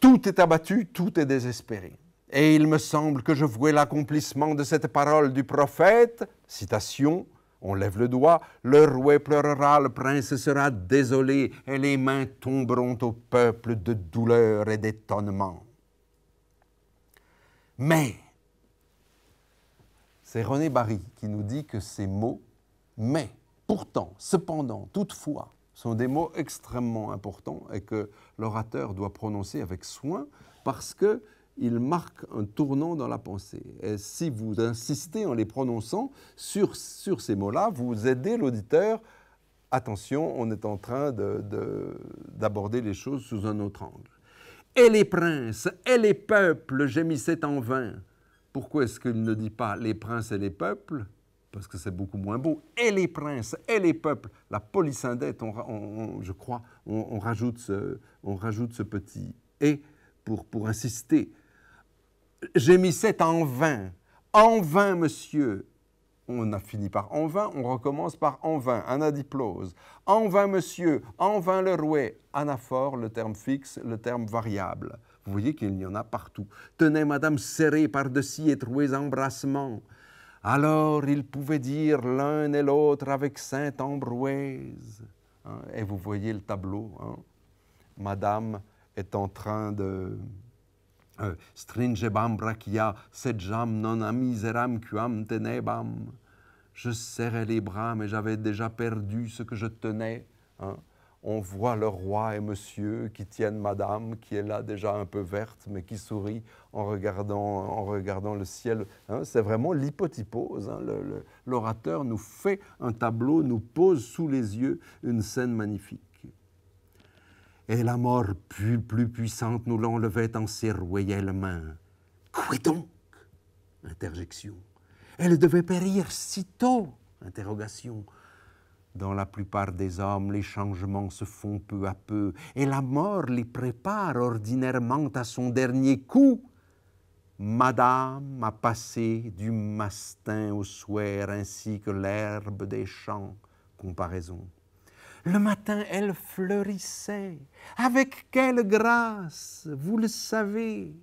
Tout est abattu, tout est désespéré. Et il me semble que je vois l'accomplissement de cette parole du prophète, citation, on lève le doigt, le roi pleurera, le prince sera désolé, et les mains tomberont au peuple de douleur et d'étonnement. Mais c'est René Barry qui nous dit que ces mots, mais, pourtant, cependant, toutefois, sont des mots extrêmement importants et que l'orateur doit prononcer avec soin parce qu'ils marquent un tournant dans la pensée. Et si vous insistez en les prononçant sur, ces mots-là, vous aidez l'auditeur. Attention, on est en train d'aborder les choses sous un autre angle. Et les princes et les peuples gémissaient en vain pourquoi est-ce qu'il ne dit pas les princes et les peuples Parce que c'est beaucoup moins beau. Et les princes et les peuples. La police on, je crois, on, rajoute ce, on rajoute ce petit et pour, pour insister. J'ai mis sept en vain. En vain, monsieur. On a fini par en vain, on recommence par en vain, anadiplose. En vain, monsieur, en vain le rouet, anaphore, le terme fixe, le terme variable. Vous voyez qu'il y en a partout. Tenez Madame serrée par-dessus et trouvez embrassements. Alors ils pouvaient dire l'un et l'autre avec sainte Ambroise. Hein, et vous voyez le tableau. Hein. Madame est en train de euh, stringebam brachia, sedjam non amiseram quam tenebam. Je serrais les bras, mais j'avais déjà perdu ce que je tenais. Hein on voit le roi et monsieur qui tiennent madame, qui est là déjà un peu verte, mais qui sourit en regardant, en regardant le ciel. Hein, c'est vraiment l'hypotypose. Hein. l'orateur nous fait un tableau, nous pose sous les yeux une scène magnifique. Et la mort plus, puissante nous l'enlevait en ses royales mains. Quoi donc Interjection. Elle devait périr si tôt Interrogation. Dans la plupart des hommes, les changements se font peu à peu, et la mort les prépare ordinairement à son dernier coup. Madame a passé du mastin au soir ainsi que l'herbe des champs. Comparaison. Le matin, elle fleurissait. Avec quelle grâce, vous le savez.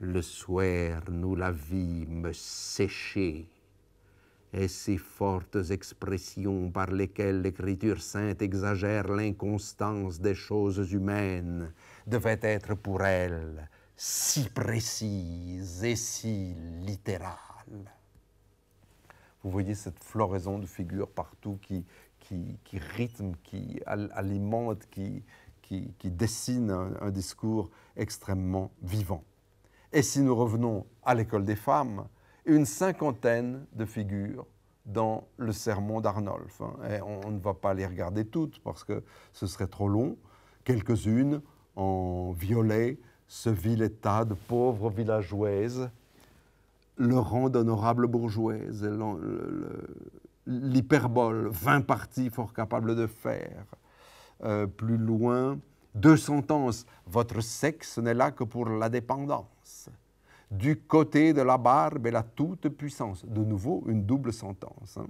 Le soir, nous la vîmes sécher et ces fortes expressions par lesquelles l'Écriture sainte exagère l'inconstance des choses humaines devaient être pour elle si précises et si littérales. Vous voyez cette floraison de figures partout qui, qui, qui rythme, qui alimente, qui, dessine un discours extrêmement vivant. Et si nous revenons à l'école des femmes, une cinquantaine de figures dans le sermon d'Arnolf. Hein. Et on, ne va pas les regarder toutes parce que ce serait trop long. Quelques-unes en violet, ce vil état de pauvres villageoises, le rang d'honorable bourgeoise, l'hyperbole, 20 parties fort capables de faire. Euh, plus loin, deux sentences, votre sexe n'est là que pour la dépendance du côté de la barbe et la toute-puissance. De nouveau, une double sentence. Hein.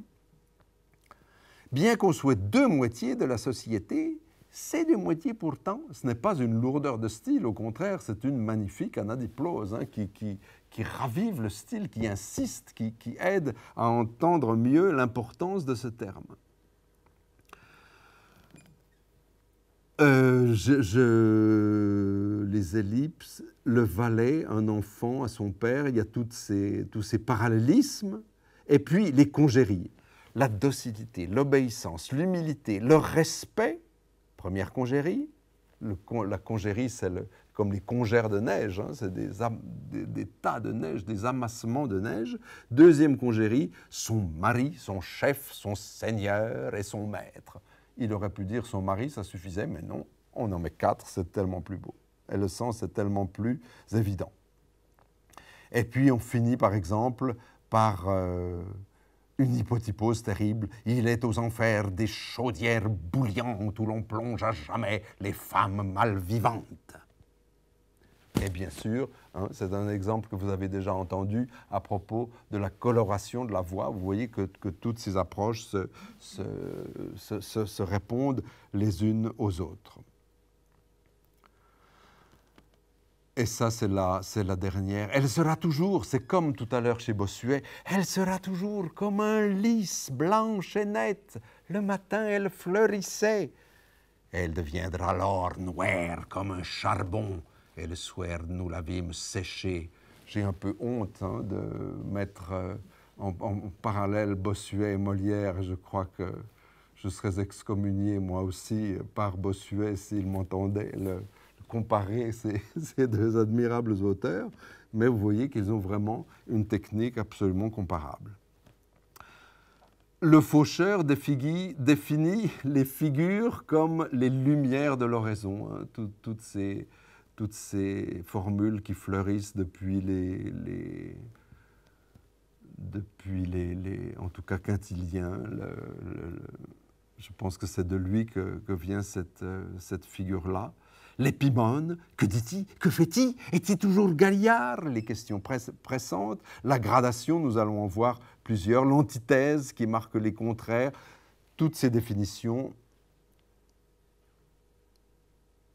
Bien qu'on soit deux moitiés de la société, c'est deux moitiés pourtant, ce n'est pas une lourdeur de style, au contraire, c'est une magnifique anadiplose hein, qui, ravive le style, qui insiste, qui aide à entendre mieux l'importance de ce terme. Euh, je, Les ellipses, le valet, un enfant à son père, il y a toutes tous ces parallélismes, et puis les congéries, la docilité, l'obéissance, l'humilité, le respect, première congérie, la congérie, c'est comme les congères de neige, hein, c'est des, tas de neige, des amassements de neige. Deuxième congérie, son mari, son chef, son seigneur et son maître. Il aurait pu dire son mari, ça suffisait, mais non, on en met quatre, c'est tellement plus beau. Et le sens est tellement plus évident. Et puis on finit par exemple par euh, une hypothypose terrible. Il est aux enfers des chaudières bouillantes où l'on plonge à jamais les femmes mal vivantes. Et bien sûr, Hein, c'est un exemple que vous avez déjà entendu à propos de la coloration de la voix. Vous voyez que, toutes ces approches se, répondent les unes aux autres. Et ça, c'est la, c'est la dernière. Elle sera toujours, c'est comme tout à l'heure chez Bossuet, elle sera toujours comme un lys blanche et nette. Le matin, elle fleurissait. Elle deviendra alors noire comme un charbon et le soir, nous l'avions séché. J'ai un peu honte hein, de mettre euh, en, parallèle Bossuet et Molière. Je crois que je serais excommunié moi aussi par Bossuet s'il m'entendait le, comparer <laughs> ces, deux admirables auteurs. Mais vous voyez qu'ils ont vraiment une technique absolument comparable. Le faucheur définit les figures comme les lumières de l'oraison. Hein. toutes ces toutes ces formules qui fleurissent depuis les, depuis les, en tout cas Quintilien. je pense que c'est de lui que, vient cette, euh, cette figure-là. L'épimone, que dit-il Que fait-il Est-il toujours le galliard Les questions pressantes. La gradation, nous allons en voir plusieurs. L'antithèse qui marque les contraires. Toutes ces définitions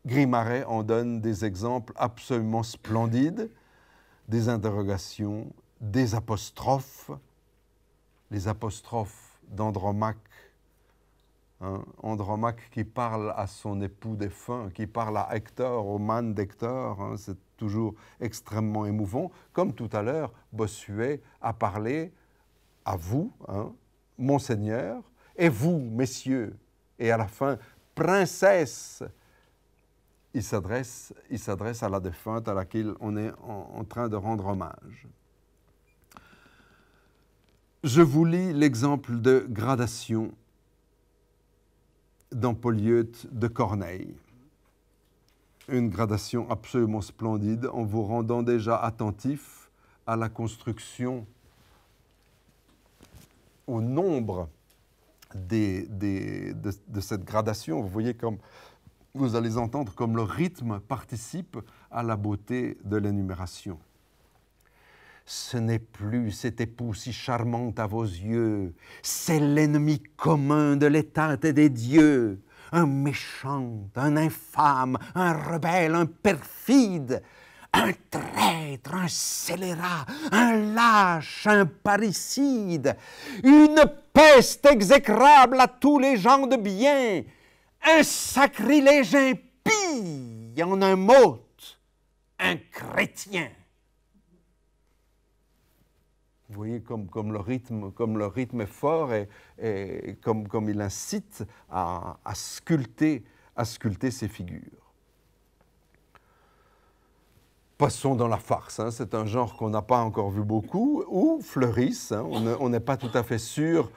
Grimaret en donne des exemples absolument splendides, des interrogations, des apostrophes, les apostrophes d'Andromaque, hein. Andromaque qui parle à son époux défunt, qui parle à Hector, au man d'Hector, hein. c'est toujours extrêmement émouvant, comme tout à l'heure Bossuet a parlé à vous, hein, monseigneur, et vous, messieurs, et à la fin, princesse il s'adresse, il s'adresse à la défunte à laquelle on est en, train de rendre hommage. Je vous lis l'exemple de gradation dans Polyeute de Corneille. Une gradation absolument splendide en vous rendant déjà attentif à la construction, au nombre des, de, de, cette gradation. Vous voyez comme vous allez entendre comme le rythme participe à la beauté de l'énumération. Ce n'est plus cette époux si charmante à vos yeux, c'est l'ennemi commun de l'État et des dieux, un méchant, un infâme, un rebelle, un perfide, un traître, un scélérat, un lâche, un parricide, une peste exécrable à tous les gens de bien, un sacrilège impie, en un mot, un chrétien. Vous voyez comme, comme, le, rythme, comme le rythme est fort et, comme, comme il incite à, sculpter, à sculpter ces figures. Passons dans la farce, hein. c'est un genre qu'on n'a pas encore vu beaucoup, ou fleurissent, hein. on n'est pas tout à fait sûr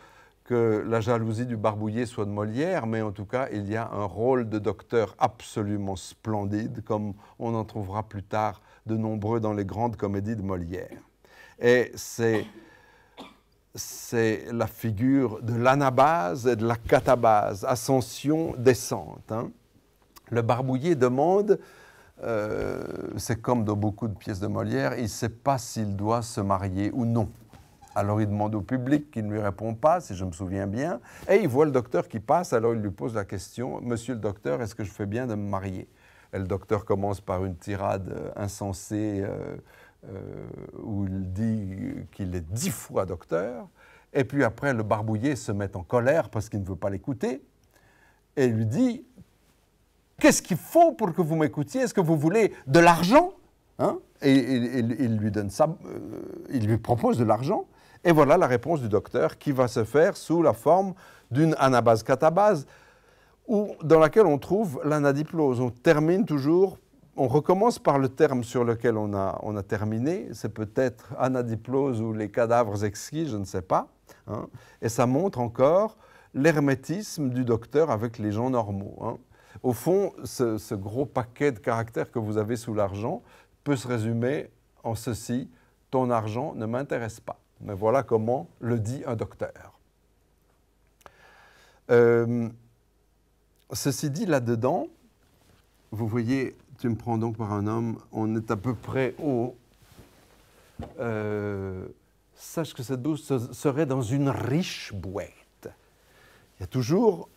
que la jalousie du barbouillé soit de Molière, mais en tout cas, il y a un rôle de docteur absolument splendide, comme on en trouvera plus tard de nombreux dans les grandes comédies de Molière. Et c'est c'est la figure de l'anabase et de la catabase, ascension, descente. Hein. Le barbouillé demande, euh, c'est comme dans beaucoup de pièces de Molière, il ne sait pas s'il doit se marier ou non. Alors il demande au public qui ne lui répond pas, si je me souviens bien. Et il voit le docteur qui passe, alors il lui pose la question, Monsieur le docteur, est-ce que je fais bien de me marier Et le docteur commence par une tirade euh, insensée euh, euh, où il dit qu'il est dix fois docteur. Et puis après, le barbouillé se met en colère parce qu'il ne veut pas l'écouter et il lui dit, qu'est-ce qu'il faut pour que vous m'écoutiez Est-ce que vous voulez de l'argent hein et, il lui propose de l'argent. Et voilà la réponse du docteur qui va se faire sous la forme d'une anabase catabase, dans laquelle on trouve l'anadiplose. On termine toujours, on recommence par le terme sur lequel on a, terminé, c'est peut-être anadiplose ou les cadavres exquis, je ne sais pas. Hein. Et ça montre encore l'hermétisme du docteur avec les gens normaux. Hein. Au fond, ce, gros paquet de caractères que vous avez sous l'argent peut se résumer en ceci, ton argent ne m'intéresse pas. Mais voilà comment le dit un docteur. Euh, ceci dit, là-dedans, vous voyez, tu me prends donc par un homme, on est à peu près au... Euh, sache que cette douce serait dans une riche boîte. Il y a toujours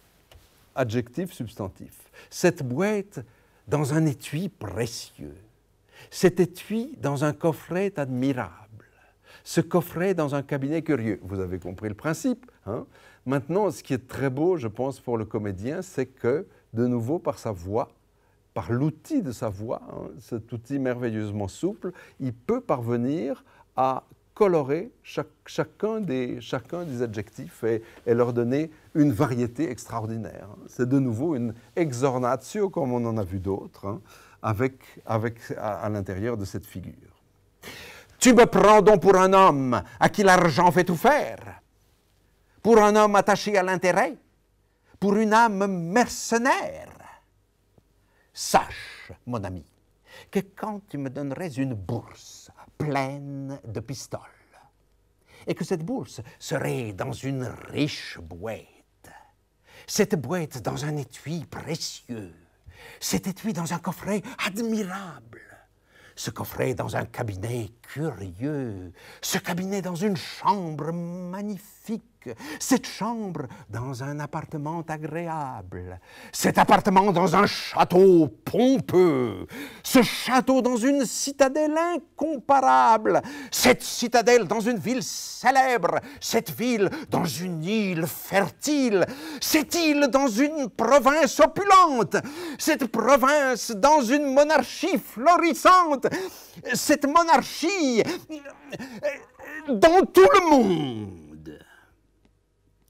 adjectif, substantif. Cette boîte dans un étui précieux. Cet étui dans un coffret admirable se coffrait dans un cabinet curieux. Vous avez compris le principe. Hein. Maintenant, ce qui est très beau, je pense, pour le comédien, c'est que, de nouveau, par sa voix, par l'outil de sa voix, hein, cet outil merveilleusement souple, il peut parvenir à colorer chacun, des, chacun des adjectifs et, leur donner une variété extraordinaire. Hein. C'est de nouveau une exornatio comme on en a vu d'autres, à l'intérieur de cette figure. Tu me prends donc pour un homme à qui l'argent fait tout faire, pour un homme attaché à l'intérêt, pour une âme mercenaire. Sache, mon ami, que quand tu me donnerais une bourse pleine de pistoles, et que cette bourse serait dans une riche boîte, cette boîte dans un étui précieux, cet étui dans un coffret admirable, ce coffret dans un cabinet curieux, ce cabinet dans une chambre magnifique cette chambre dans un appartement agréable, cet appartement dans un château pompeux, ce château dans une citadelle incomparable, cette citadelle dans une ville célèbre, cette ville dans une île fertile, cette île dans une province opulente, cette province dans une monarchie florissante, cette monarchie dans tout le monde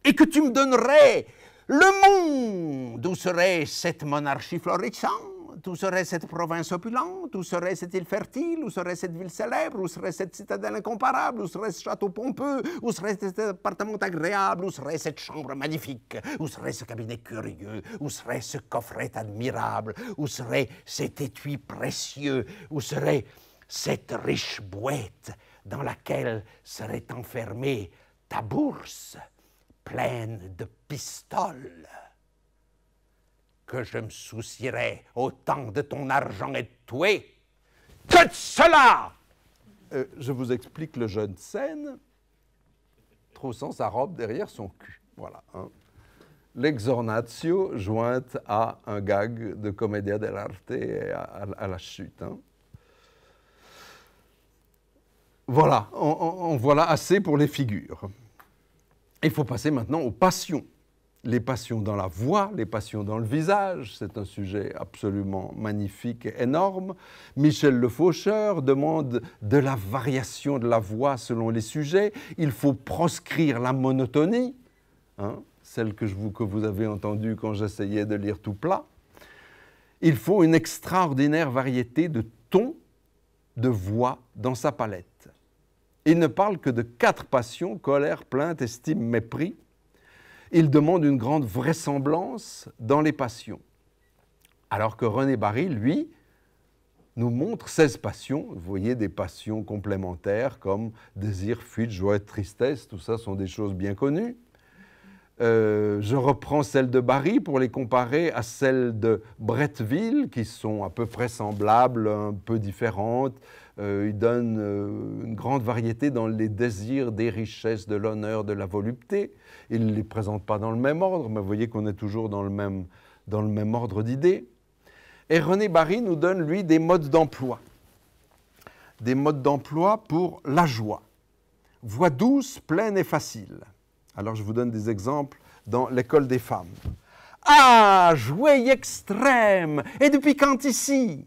et que tu me donnerais le monde où serait cette monarchie florissante, où serait cette province opulente, où serait cette île fertile, où serait cette ville célèbre, où serait cette citadelle incomparable, où serait ce château pompeux, où serait cet appartement agréable, où serait cette chambre magnifique, où serait ce cabinet curieux, où serait ce coffret admirable, où serait cet étui précieux, où serait cette riche boîte dans laquelle serait enfermée ta bourse pleine de pistoles que je me soucierais autant de ton argent et de toi que de cela. Euh, je vous explique le jeune scène, troussant sa robe derrière son cul. Voilà. Hein. L'exornatio jointe à un gag de commedia dell'arte et à, la chute. Hein. Voilà, on, on voilà assez pour les figures. Il faut passer maintenant aux passions. Les passions dans la voix, les passions dans le visage, c'est un sujet absolument magnifique et énorme. Michel Le Faucheur demande de la variation de la voix selon les sujets. Il faut proscrire la monotonie, hein, celle que, je vous, que vous avez entendue quand j'essayais de lire tout plat. Il faut une extraordinaire variété de tons de voix dans sa palette. Il ne parle que de quatre passions, colère, plainte, estime, mépris. Il demande une grande vraisemblance dans les passions. Alors que René Barry, lui, nous montre 16 passions. Vous voyez des passions complémentaires comme désir, fuite, joie, tristesse, tout ça sont des choses bien connues. Euh, je reprends celles de Barry pour les comparer à celles de Bretteville, qui sont à peu près semblables, un peu différentes, euh, il donne euh, une grande variété dans les désirs des richesses, de l'honneur, de la volupté. Il ne les présente pas dans le même ordre, mais vous voyez qu'on est toujours dans le même, dans le même ordre d'idées. Et René Barry nous donne, lui, des modes d'emploi. Des modes d'emploi pour la joie. Voix douce, pleine et facile. Alors je vous donne des exemples dans l'école des femmes. Ah, joie extrême, et depuis quand ici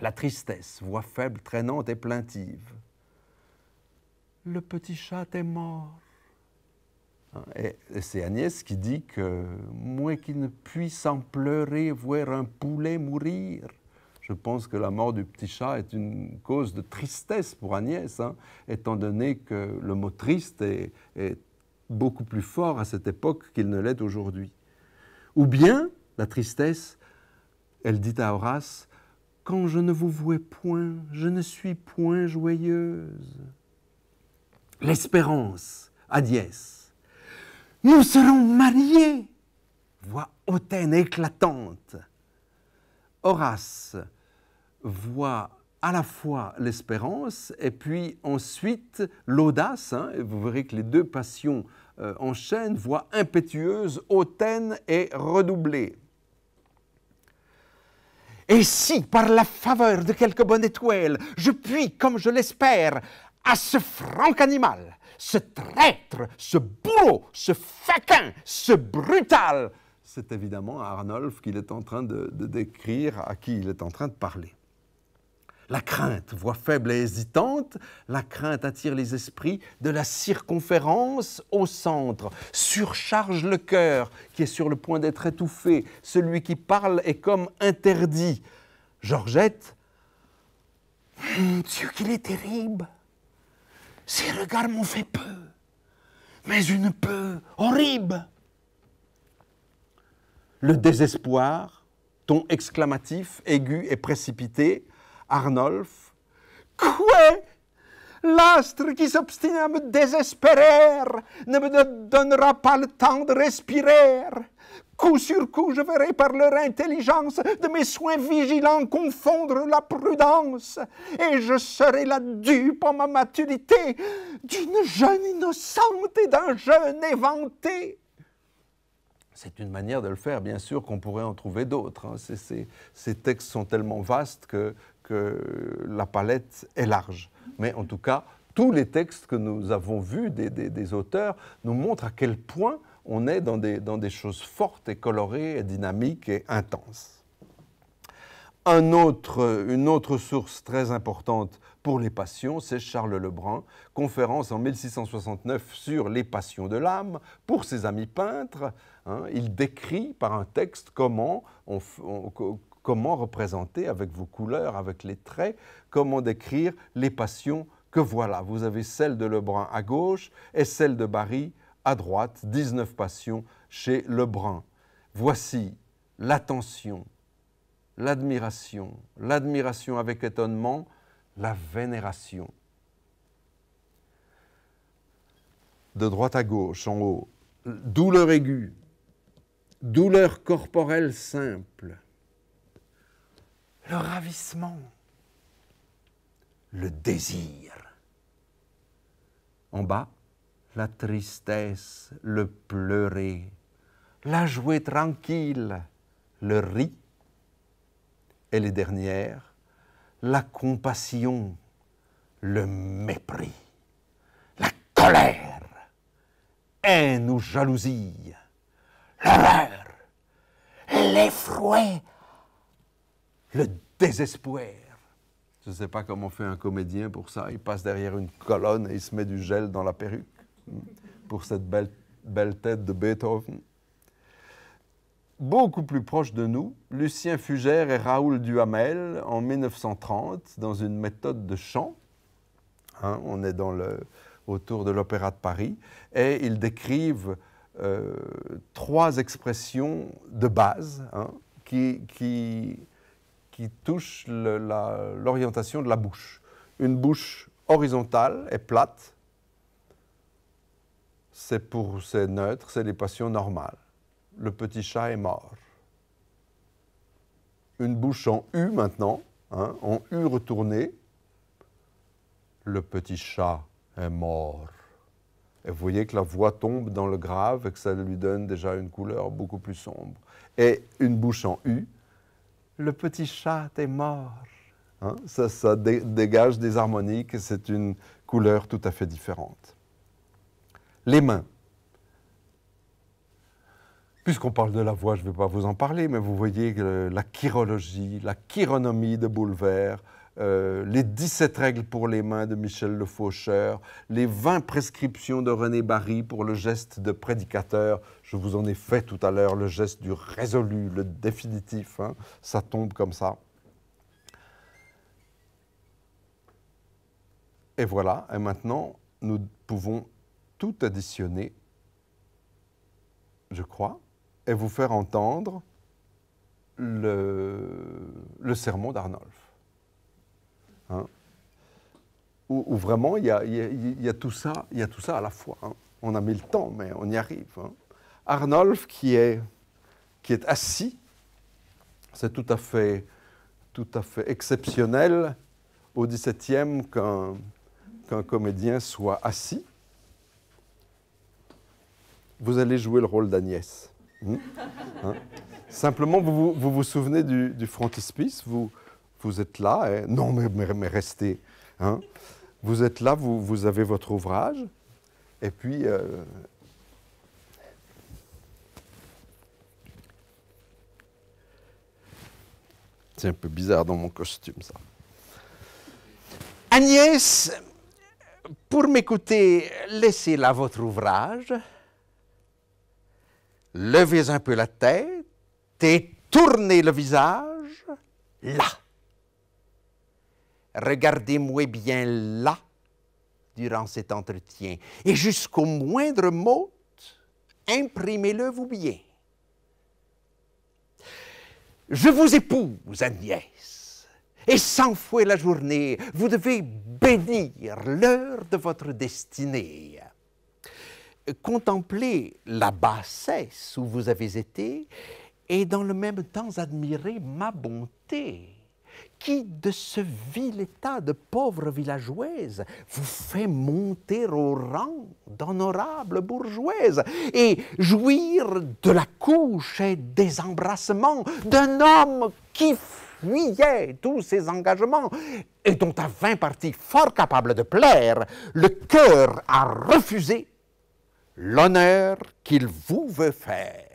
la tristesse, voix faible, traînante et plaintive. Le petit chat est mort. Hein, et c'est Agnès qui dit que moins qu'il ne puisse en pleurer voir un poulet mourir. Je pense que la mort du petit chat est une cause de tristesse pour Agnès, hein, étant donné que le mot triste est beaucoup plus fort à cette époque qu'il ne l'est aujourd'hui. Ou bien, la tristesse, elle dit à Horace, quand je ne vous vois point, je ne suis point joyeuse. L'espérance, Adiès. Nous serons mariés. Voix hautaine éclatante. Horace voit à la fois l'espérance et puis ensuite l'audace. Hein. vous verrez que les deux passions euh, enchaînent, voix impétueuse, hautaine et redoublée. Et si, par la faveur de quelques bonnes étoiles, je puis, comme je l'espère, à ce franc animal, ce traître, ce bourreau, ce faquin, ce brutal, c'est évidemment Arnolphe qu'il est en train de décrire, à qui il est en train de parler. La crainte, voix faible et hésitante, la crainte attire les esprits de la circonférence au centre, surcharge le cœur qui est sur le point d'être étouffé, celui qui parle est comme interdit. Georgette, Dieu qu'il est terrible, ses regards m'ont fait peur, mais une peur horrible. Le désespoir, ton exclamatif aigu et précipité, Arnolphe. Quoi L'astre qui s'obstine à me désespérer ne me donnera pas le temps de respirer. Coup sur coup, je verrai par leur intelligence de mes soins vigilants confondre la prudence, et je serai la dupe en ma maturité d'une jeune innocente et d'un jeune éventé. C'est une manière de le faire, bien sûr qu'on pourrait en trouver d'autres. Hein. ces, textes sont tellement vastes que que la palette est large. Mais en tout cas, tous les textes que nous avons vus des, auteurs nous montrent à quel point on est dans des, dans des choses fortes et colorées dynamiques et intenses. Un autre, une autre source très importante pour les passions, c'est Charles Lebrun, conférence en 1669 sur les passions de l'âme pour ses amis peintres. Hein, il décrit par un texte comment on, comment représenter avec vos couleurs, avec les traits, comment décrire les passions que voilà. Vous avez celle de Lebrun à gauche et celle de Barry à droite, 19 passions chez Lebrun. Voici l'attention, l'admiration, l'admiration avec étonnement, la vénération. De droite à gauche, en haut, douleur aiguë, douleur corporelle simple, le ravissement, le désir. En bas, la tristesse, le pleurer, la jouer tranquille, le rire. Et les dernières, la compassion, le mépris, la colère, haine ou jalousie, l'horreur, l'effroi le désespoir. Je ne sais pas comment fait un comédien pour ça. Il passe derrière une colonne et il se met du gel dans la perruque hmm, pour cette belle, belle tête de Beethoven. Beaucoup plus proche de nous, Lucien Fugère et Raoul Duhamel, en 1930, dans une méthode de chant, hein, on est dans le, autour de l'Opéra de Paris, et ils décrivent euh, trois expressions de base hein, qui qui touche l'orientation de la bouche. Une bouche horizontale et plate, c'est pour c'est neutre, c'est les patients normales. Le petit chat est mort. Une bouche en U maintenant, hein, en U retourné, le petit chat est mort. Et vous voyez que la voix tombe dans le grave et que ça lui donne déjà une couleur beaucoup plus sombre. Et une bouche en U, le petit chat est mort. Hein, ça, dégage des harmoniques c'est une couleur tout à fait différente. Les mains. Puisqu'on parle de la voix, je ne vais pas vous en parler, mais vous voyez la chirologie, la chironomie de Boulevard, euh, les 17 règles pour les mains de Michel Le Faucheur, les 20 prescriptions de René Barry pour le geste de prédicateur. Je vous en ai fait tout à l'heure le geste du résolu, le définitif. Hein. ça tombe comme ça. Et voilà, et maintenant, nous pouvons tout additionner, je crois, et vous faire entendre le, le sermon d'Arnolphe hein, où, vraiment il y, a, tout ça, il y a tout ça à la fois. Hein. On a mis le temps, mais on y arrive. Hein. qui est, qui est assis, c'est tout à fait, tout à fait exceptionnel au XVIIe qu'un qu'un comédien soit assis. Vous allez jouer le rôle d'Agnès. Hein. Hein. Simplement, vous, vous souvenez du, du frontispice, vous, vous êtes là, hein. non mais, restez. Hein. Vous êtes là, vous, avez votre ouvrage, et puis... Euh, c'est un peu bizarre dans mon costume, ça. Agnès, pour m'écouter, laissez là votre ouvrage, levez un peu la tête et tournez le visage là. Regardez-moi bien là durant cet entretien et jusqu'au moindre mot, imprimez-le vous bien. Je vous épouse, Agnès, et sans fois la journée, vous devez bénir l'heure de votre destinée. Contemplez la bassesse où vous avez été et dans le même temps admirez ma bonté qui, de ce vil état de pauvre villageoise, vous fait monter au rang d'honorable bourgeoise et jouir de la couche et des embrassements d'un homme qui fuyait tous ses engagements et dont à vingt parties fort capables de plaire, le cœur a refusé l'honneur qu'il vous veut faire.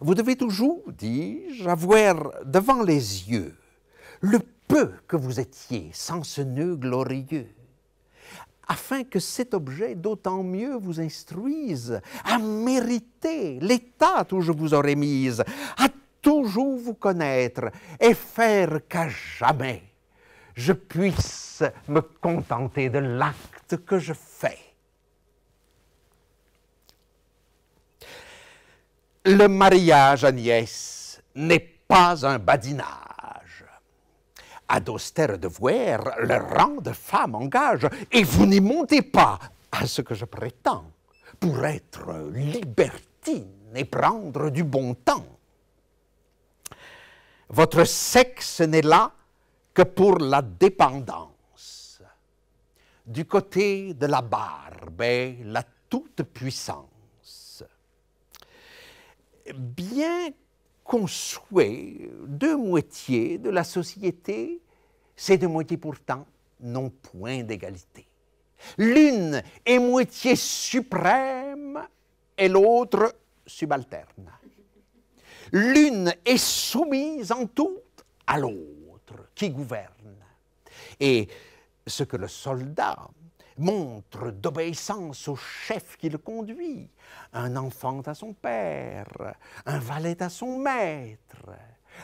Vous devez toujours, dis-je, avoir devant les yeux le peu que vous étiez sans ce nœud glorieux, afin que cet objet d'autant mieux vous instruise à mériter l'état où je vous aurai mise, à toujours vous connaître et faire qu'à jamais je puisse me contenter de l'acte que je fais. le mariage, Agnès, n'est pas un badinage. À d'austères devoirs, le rang de femme engage, et vous n'y montez pas à ce que je prétends, pour être libertine et prendre du bon temps. Votre sexe n'est là que pour la dépendance. Du côté de la barbe la toute-puissance bien souhaite deux moitiés de la société, ces deux moitiés pourtant n'ont point d'égalité. L'une est moitié suprême et l'autre subalterne. L'une est soumise en tout à l'autre qui gouverne. Et ce que le soldat montre d'obéissance au chef qui le conduit, un enfant à son père, un valet à son maître,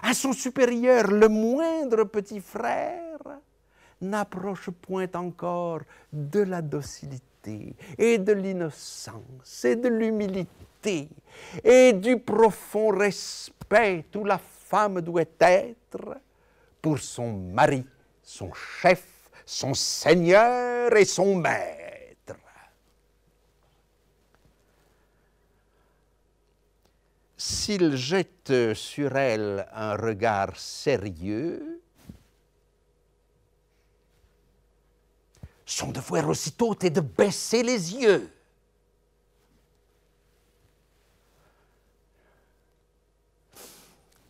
à son supérieur le moindre petit frère, n'approche point encore de la docilité et de l'innocence et de l'humilité et du profond respect où la femme doit être pour son mari, son chef son Seigneur et son Maître. S'il jette sur elle un regard sérieux, son devoir aussitôt est de baisser les yeux.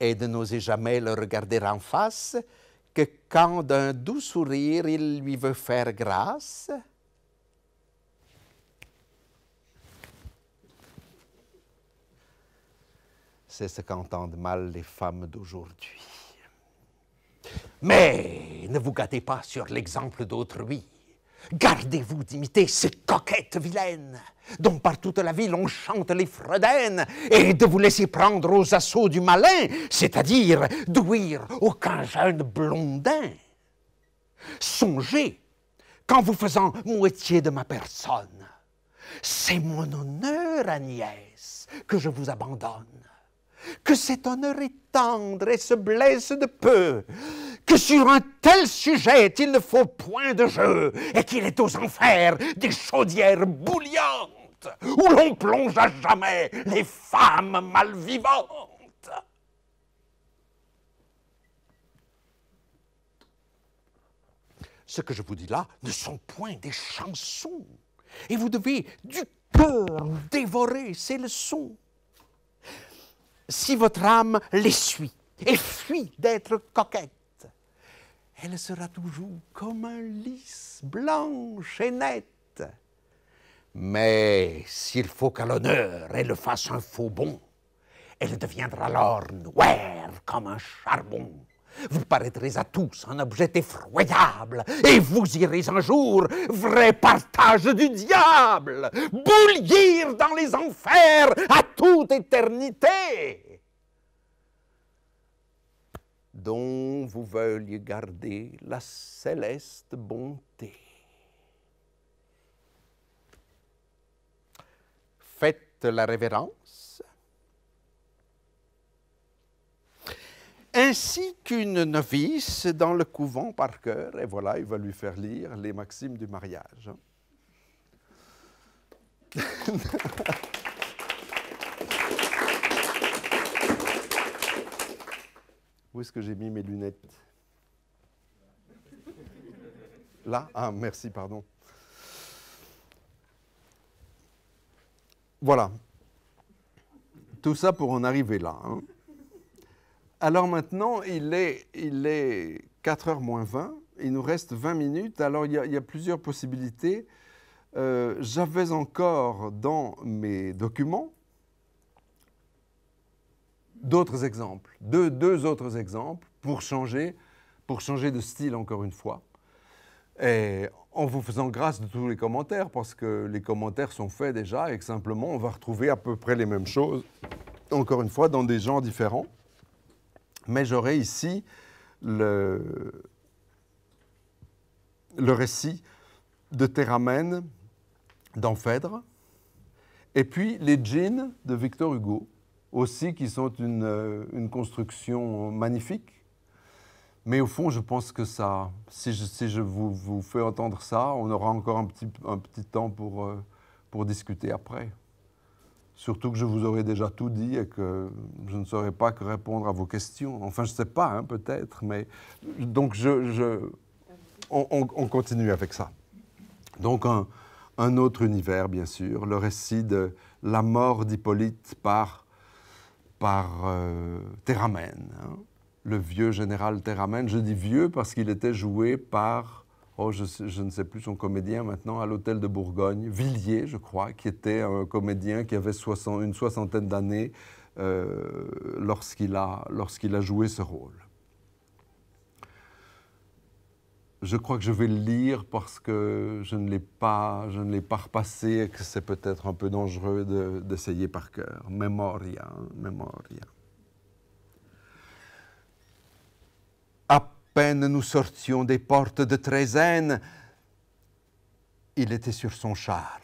et de n'oser jamais le regarder en face, que quand d'un doux sourire il lui veut faire grâce, c'est ce qu'entendent mal les femmes d'aujourd'hui. Mais ne vous gâtez pas sur l'exemple d'autrui. Gardez-vous d'imiter ces coquettes vilaines dont par toute la ville on chante les fredaines et de vous laisser prendre aux assauts du malin, c'est-à-dire d'ouïr aucun jeune blondin. Songez qu'en vous faisant moitié de ma personne, c'est mon honneur, Agnès, que je vous abandonne, que cet honneur est tendre et se blesse de peu, que sur un tel sujet il ne faut point de jeu et qu'il est aux enfers des chaudières bouillantes où l'on plonge à jamais les femmes malvivantes. Ce que je vous dis là ne sont point des chansons, et vous devez du cœur dévorer ces leçons. Si votre âme les suit et fuit d'être coquette, elle sera toujours comme un lys, blanche et nette. Mais s'il faut qu'à l'honneur elle fasse un faux bond, elle deviendra alors noire comme un charbon. Vous paraîtrez à tous un objet effroyable, et vous irez un jour, vrai partage du diable, bouillir dans les enfers à toute éternité dont vous veuillez garder la céleste bonté. Faites la révérence, ainsi qu'une novice dans le couvent par cœur, et voilà, il va lui faire lire les maximes du mariage. <laughs> Où est-ce que j'ai mis mes lunettes Là Ah, merci, pardon. Voilà. Tout ça pour en arriver là. Hein. Alors maintenant, il est, il est 4h moins 20. Il nous reste 20 minutes. Alors, il y a, plusieurs possibilités. Euh, j'avais encore dans mes documents d'autres exemples, deux, deux, autres exemples pour changer, pour changer de style encore une fois. Et en vous faisant grâce de tous les commentaires, parce que les commentaires sont faits déjà et que simplement on va retrouver à peu près les mêmes choses, encore une fois, dans des genres différents. Mais j'aurai ici le, le récit de Théramène dans et puis les djinns de Victor Hugo, aussi qui sont euh, une, construction magnifique. Mais au fond, je pense que ça, si je, si je vous, fais entendre ça, on aura encore un petit, un petit temps pour, euh, pour discuter après. Surtout que je vous aurais déjà tout dit et que je ne saurais pas que répondre à vos questions. Enfin, je ne sais pas, hein, peut-être, mais... Donc, je, On, continue avec ça. Donc, un, un, autre univers, bien sûr, le récit de la mort d'Hippolyte par par euh, hein. le vieux général Terramen. Je dis vieux parce qu'il était joué par, oh, je, ne sais plus son comédien maintenant, à l'hôtel de Bourgogne, Villiers, je crois, qui était un comédien qui avait une soixantaine d'années euh, lorsqu'il a joué ce rôle. je crois que je vais le lire parce que je ne l'ai pas, je ne l'ai pas repassé et que c'est peut-être un peu dangereux d'essayer par cœur. Memoria, memoria. À peine nous sortions des portes de Trézène, il était sur son char.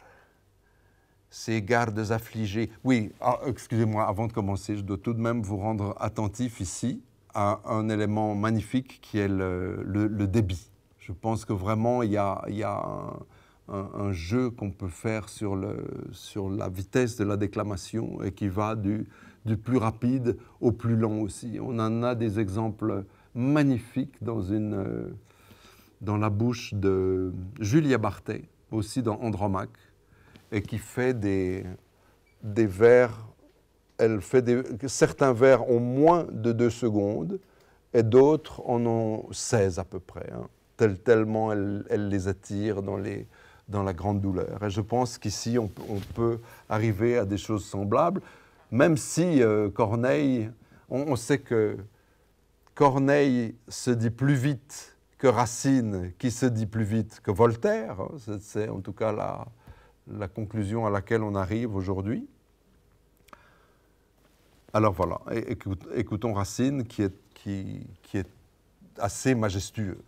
Ses gardes affligés. Oui, ah, excusez-moi, avant de commencer, je dois tout de même vous rendre attentif ici à un élément magnifique qui est le débit je pense que vraiment, il y a, un, jeu qu'on peut faire sur, le, sur la vitesse de la déclamation et qui va du, plus rapide au plus lent aussi. On en a des exemples magnifiques dans, dans la bouche de Julia Bartet, aussi dans Andromaque, et qui fait des, vers. Elle fait certains vers ont moins de deux secondes et d'autres en ont 16 à peu près. Hein tellement elle, les attire dans, les, dans la grande douleur. Et je pense qu'ici, on, peut arriver à des choses semblables, même si euh, Corneille, on, sait que Corneille se dit plus vite que Racine, qui se dit plus vite que Voltaire. Hein. C'est en tout cas la, la conclusion à laquelle on arrive aujourd'hui. Alors voilà, écoutons Racine qui est, qui, qui est assez majestueux.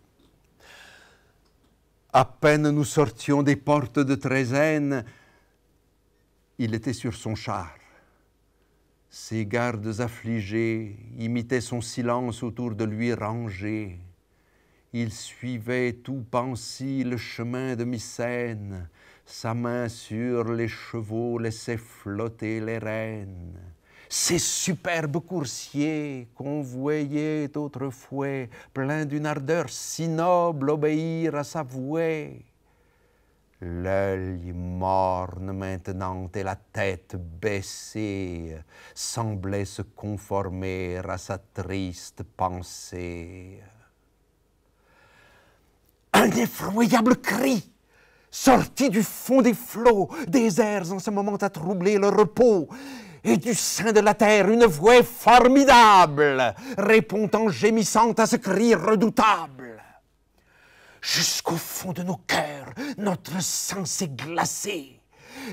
À peine nous sortions des portes de Trézène, il était sur son char. Ses gardes affligés imitaient son silence autour de lui rangé. Il suivait tout pensif le chemin de Mycène, sa main sur les chevaux laissait flotter les rênes ces superbes coursiers qu'on voyait autrefois, pleins d'une ardeur si noble, obéir à sa vouée. L'œil morne maintenant et la tête baissée semblait se conformer à sa triste pensée. Un effroyable cri sortit du fond des flots, des airs en ce moment à troubler le repos et du sein de la terre une voix formidable répond en gémissant à ce cri redoutable. Jusqu'au fond de nos cœurs, notre sang s'est glacé.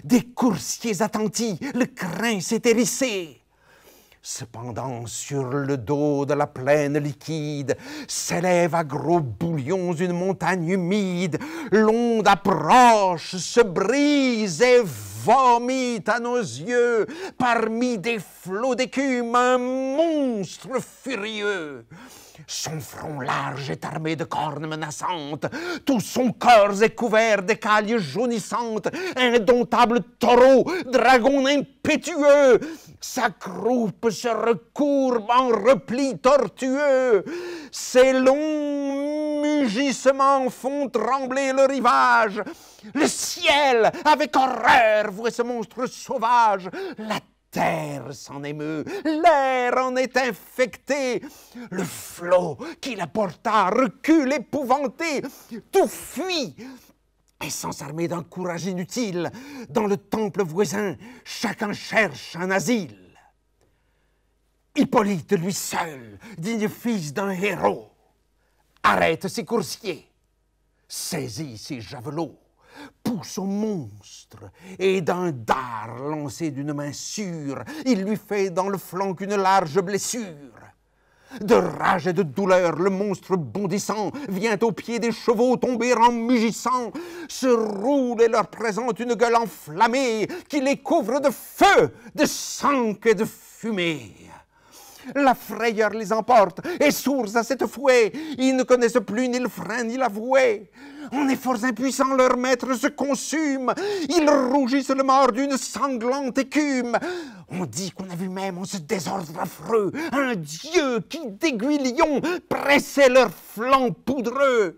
Des coursiers attentis, le crin s'est hérissé. Cependant, sur le dos de la plaine liquide, s'élève à gros bouillons une montagne humide. L'onde approche, se brise et vomit à nos yeux parmi des flots d'écume un monstre furieux. Son front large est armé de cornes menaçantes, tout son corps est couvert d'écailles jaunissantes, indomptable taureau, dragon impétueux, sa croupe se recourbe en repli tortueux, ses longs rugissements font trembler le rivage. Le ciel, avec horreur, voit ce monstre sauvage. La terre s'en émeut, l'air en est infecté. Le flot qui la porta recule épouvanté, tout fuit. Et sans s'armer d'un courage inutile, dans le temple voisin, chacun cherche un asile. Hippolyte, lui seul, digne fils d'un héros, Arrête ses coursiers. saisit ses javelots. Pousse au monstre et d'un dard lancé d'une main sûre, il lui fait dans le flanc une large blessure. De rage et de douleur, le monstre bondissant vient aux pieds des chevaux tomber en mugissant, se roule et leur présente une gueule enflammée qui les couvre de feu, de sang et de fumée. La frayeur les emporte, et sourds à cette fouée, ils ne connaissent plus ni le frein ni la vouée. En efforts impuissants, leur maître se consume, ils rougissent le mort d'une sanglante écume. On dit qu'on a vu même en ce désordre affreux un dieu qui d'aiguillons pressait leurs flancs poudreux.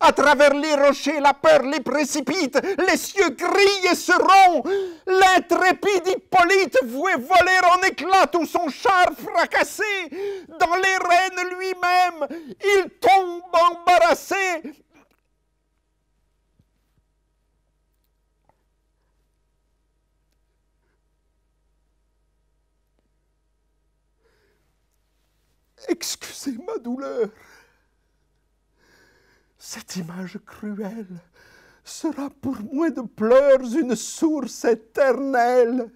À travers les rochers, la peur les précipite, les cieux se seront. L'intrépide Hippolyte vouait voler en éclats tout son char fracassé. Dans les rênes lui-même, il tombe embarrassé. Excusez ma douleur. Cette image cruelle sera pour moi de pleurs une source éternelle.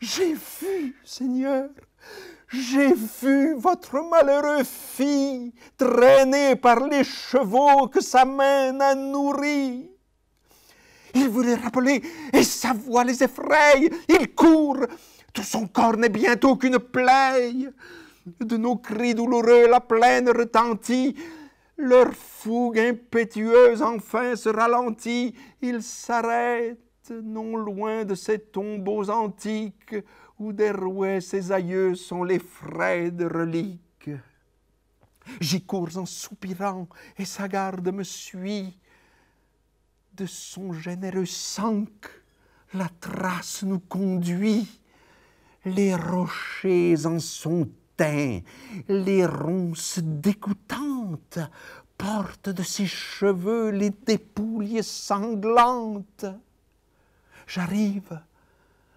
J'ai vu, Seigneur, j'ai vu votre malheureuse fille traînée par les chevaux que sa main a nourrie. Il voulait rappeler, et sa voix les effraye. Il court, tout son corps n'est bientôt qu'une plaie. De nos cris douloureux, la plaine retentit. Leur fougue impétueuse enfin se ralentit, il s'arrêtent non loin de ces tombeaux antiques où des rouets ses aïeux sont les frais de reliques. J'y cours en soupirant et sa garde me suit. De son généreux sang, la trace nous conduit. Les rochers en sont les ronces dégoûtantes portent de ses cheveux les dépouilles sanglantes. J'arrive,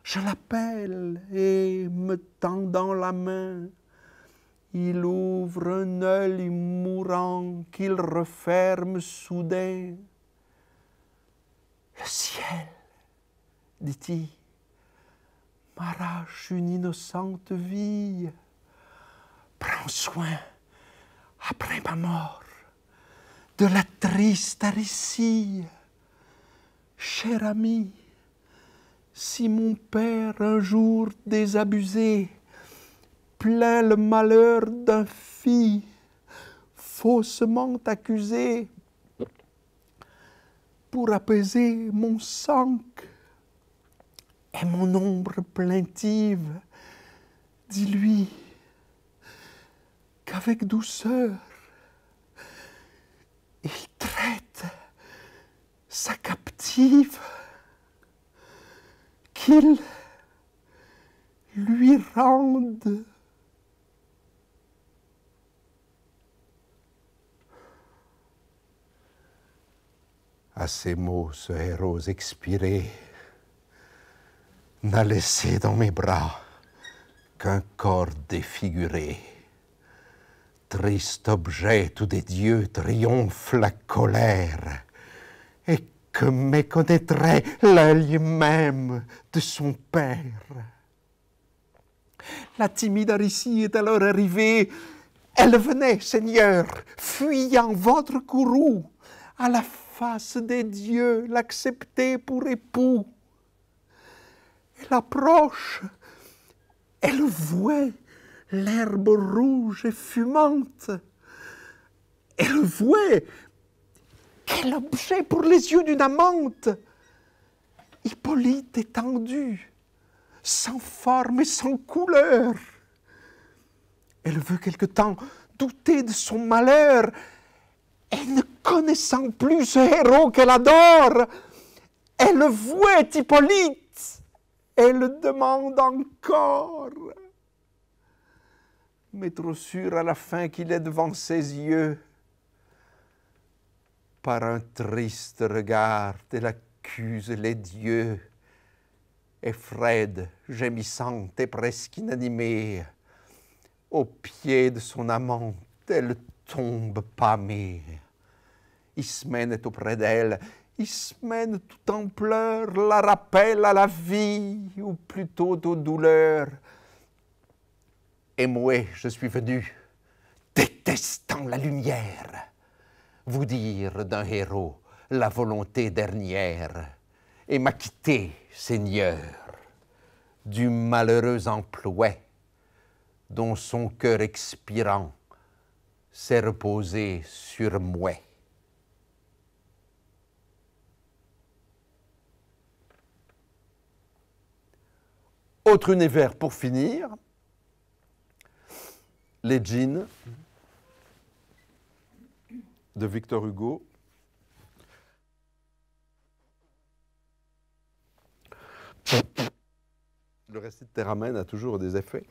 je l'appelle et me tendant la main, il ouvre un œil mourant qu'il referme soudain. Le ciel, dit-il, m'arrache une innocente vie prends soin, après ma mort, de la triste Aricie. Cher ami, si mon père un jour désabusé plaint le malheur d'un fils faussement accusé, pour apaiser mon sang et mon ombre plaintive, dis-lui, qu'avec douceur, il traite sa captive, qu'il lui rende À ces mots, ce héros expiré n'a laissé dans mes bras qu'un corps défiguré. Triste objet, tous des dieux, triomphe la colère, et que méconnaîtrait l'œil même de son père. La timide Aricie est alors arrivée. Elle venait, Seigneur, fuyant votre courroux, à la face des dieux, l'accepter pour époux. Elle approche, elle voit l'herbe rouge et fumante. Elle vouait quel objet pour les yeux d'une amante Hippolyte étendu, sans forme et sans couleur. Elle veut quelque temps douter de son malheur, et ne connaissant plus ce héros qu'elle adore, elle vouait Hippolyte, elle demande encore mais trop sûr à la fin qu'il est devant ses yeux. Par un triste regard, elle accuse les dieux. Et Fred, gémissante et presque inanimée, aux pieds de son amant, elle tombe pâmée. Ismène est auprès d'elle. Ismène, tout en pleurs, la rappelle à la vie, ou plutôt aux douleurs. Et moi, je suis venu, détestant la lumière, vous dire d'un héros la volonté dernière, et m'acquitter, Seigneur, du malheureux emploi dont son cœur expirant s'est reposé sur moi. Autre univers pour finir, les jeans de Victor Hugo. Le récit de Théramène a toujours des effets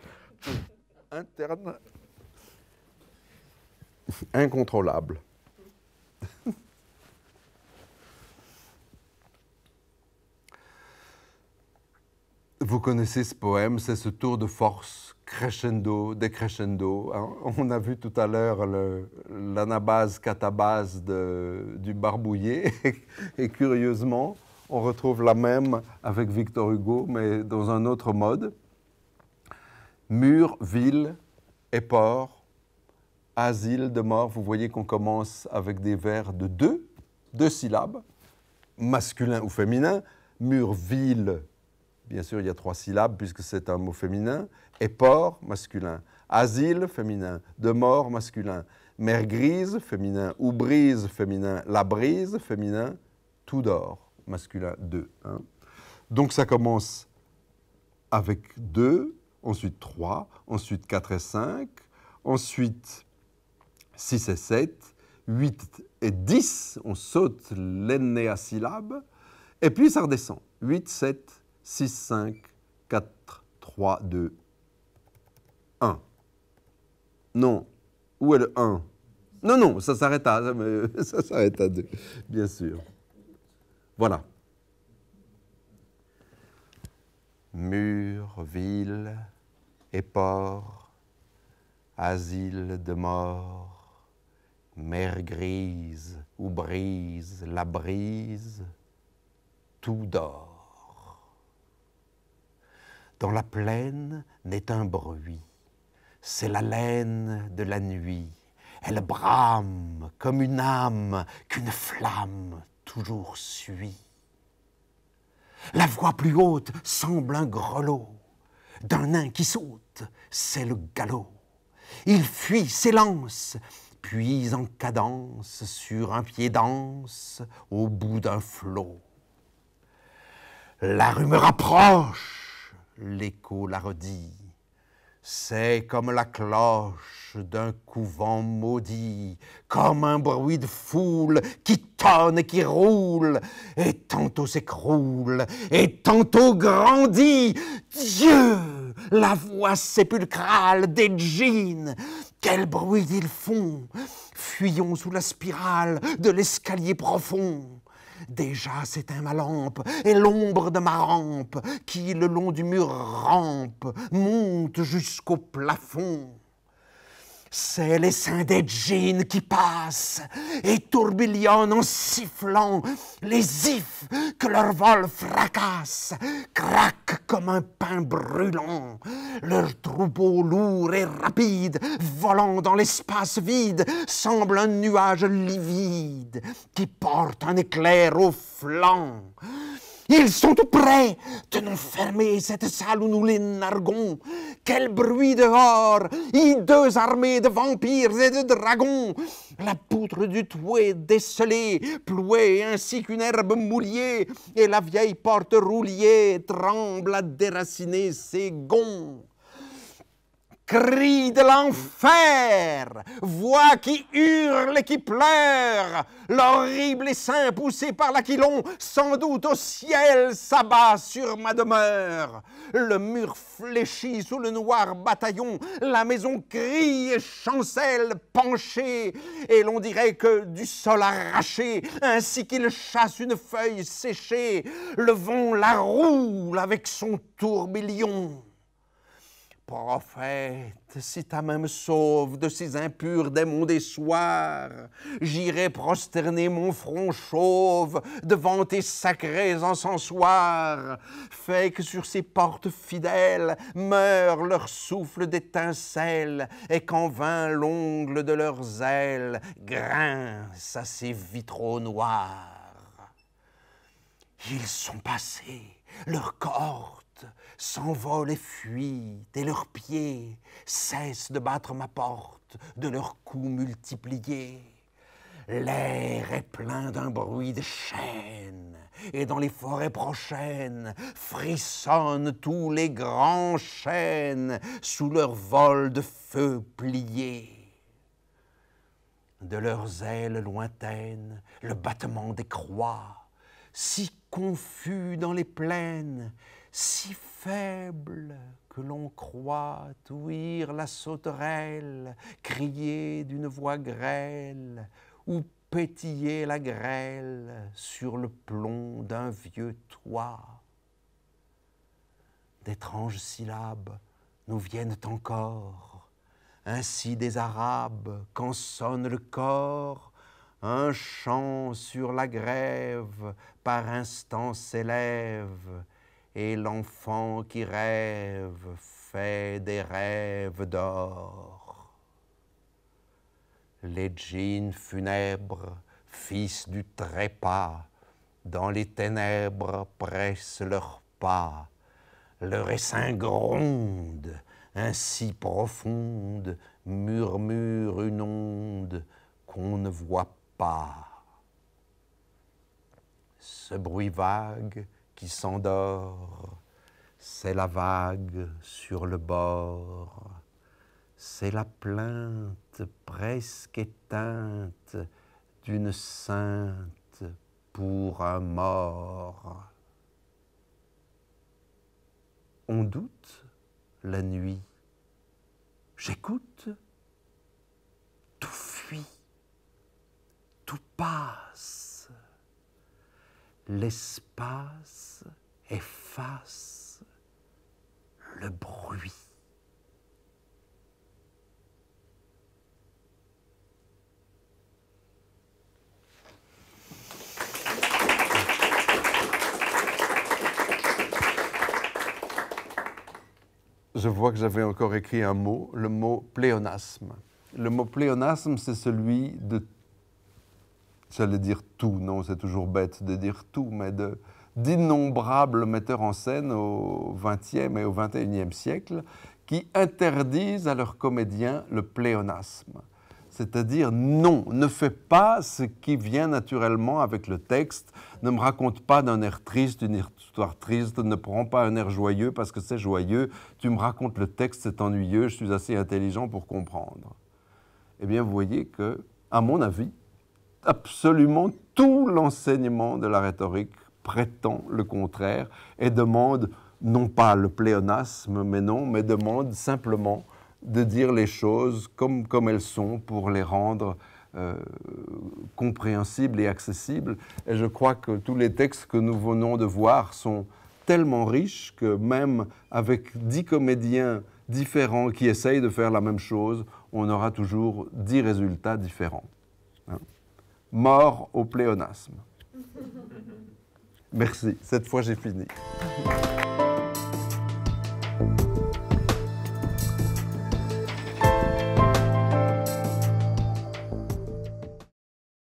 internes incontrôlables. Vous connaissez ce poème, c'est ce tour de force crescendo, décrescendo. Hein. On a vu tout à l'heure l'anabase, catabase du barbouillé, <laughs> et curieusement, on retrouve la même avec Victor Hugo, mais dans un autre mode. Mur, ville et port, asile de mort. Vous voyez qu'on commence avec des vers de deux, deux syllabes, masculin ou féminin. Mur, ville, bien sûr, il y a trois syllabes puisque c'est un mot féminin, et masculin. Asile, féminin. De mort, masculin. Mère grise, féminin. Ou brise, féminin. La brise, féminin. Tout d'or, masculin. Deux. Donc ça commence avec deux, ensuite trois, ensuite quatre et cinq, ensuite six et sept, huit et dix. On saute l'ennéa syllabe. Et puis ça redescend. Huit, sept, 6, 5, 4, 3, 2, 1. Non. Où est le 1 Non, non, ça s'arrête à, <laughs> ça s'arrête à 2, bien sûr. Voilà. Mur, ville, et port asile de mort, mer grise où brise la brise, tout dort dans la plaine N'est un bruit. C'est la laine de la nuit. Elle brame comme une âme qu'une flamme toujours suit. La voix plus haute semble un grelot d'un nain qui saute, c'est le galop. Il fuit, s'élance, puis en cadence sur un pied dense au bout d'un flot. La rumeur approche, l'écho la redit. C'est comme la cloche d'un couvent maudit, comme un bruit de foule qui tonne et qui roule, et tantôt s'écroule, et tantôt grandit. Dieu, la voix sépulcrale des djinns, quel bruit ils font Fuyons sous la spirale de l'escalier profond. Déjà s'éteint ma lampe, et l'ombre de ma rampe, qui le long du mur rampe, monte jusqu'au plafond. C'est les seins des jeans qui passent et tourbillonnent en sifflant les ifs que leur vol fracasse, craquent comme un pain brûlant. Leur troupeau lourd et rapide, volant dans l'espace vide, semble un nuage livide qui porte un éclair au flanc. Ils sont tout prêts de nous fermer cette salle où nous les narguons. Quel bruit dehors Hideuses armées de vampires et de dragons La poutre du toit décelée, plouée ainsi qu'une herbe mouillée, et la vieille porte roulée tremble à déraciner ses gonds. Crie de l'enfer, voix qui hurle et qui pleure, l'horrible essaim poussé par l'aquilon, sans doute au ciel s'abat sur ma demeure. Le mur fléchit sous le noir bataillon, la maison crie et chancelle penchée, et l'on dirait que du sol arraché, ainsi qu'il chasse une feuille séchée, le vent la roule avec son tourbillon. Prophète, si ta main me sauve de ces impurs démons des soirs, j'irai prosterner mon front chauve devant tes sacrés encensoirs. Fais que sur ces portes fidèles Meurent leur souffle d'étincelles et qu'en vain l'ongle de leurs ailes grince à ces vitraux noirs. Ils sont passés, leurs corps, s'envolent et fuient, et leurs pieds cessent de battre ma porte de leurs coups multipliés. L'air est plein d'un bruit de chaînes, et dans les forêts prochaines frissonnent tous les grands chênes sous leur vol de feu plié. De leurs ailes lointaines, le battement des croix, si confus dans les plaines, si faible que l'on croit ouïr la sauterelle crier d'une voix grêle ou pétiller la grêle sur le plomb d'un vieux toit. D'étranges syllabes nous viennent encore, ainsi des Arabes quand sonne le corps, un chant sur la grève par instant s'élève, et l'enfant qui rêve fait des rêves d'or. Les djinns funèbres, fils du trépas, dans les ténèbres pressent leurs pas, le essaim gronde, ainsi profonde, murmure une onde qu'on ne voit pas. Ce bruit vague, qui s'endort, c'est la vague sur le bord, c'est la plainte presque éteinte d'une sainte pour un mort. On doute la nuit, j'écoute, tout fuit, tout passe, l'espace efface le bruit. Je vois que j'avais encore écrit un mot, le mot pléonasme. Le mot pléonasme, c'est celui de j'allais dire tout, non, c'est toujours bête de dire tout, mais de d'innombrables metteurs en scène au XXe et au XXIe siècle qui interdisent à leurs comédiens le pléonasme. C'est-à-dire, non, ne fais pas ce qui vient naturellement avec le texte, ne me raconte pas d'un air triste, une histoire triste, ne prends pas un air joyeux parce que c'est joyeux, tu me racontes le texte, c'est ennuyeux, je suis assez intelligent pour comprendre. Eh bien, vous voyez que, à mon avis, absolument tout l'enseignement de la rhétorique prétend le contraire et demande non pas le pléonasme, mais non, mais demande simplement de dire les choses comme, comme elles sont pour les rendre euh, compréhensibles et accessibles. Et je crois que tous les textes que nous venons de voir sont tellement riches que même avec dix comédiens différents qui essayent de faire la même chose, on aura toujours dix résultats différents. Hein. Mort au pléonasme. <laughs> Merci. Cette fois, j'ai fini.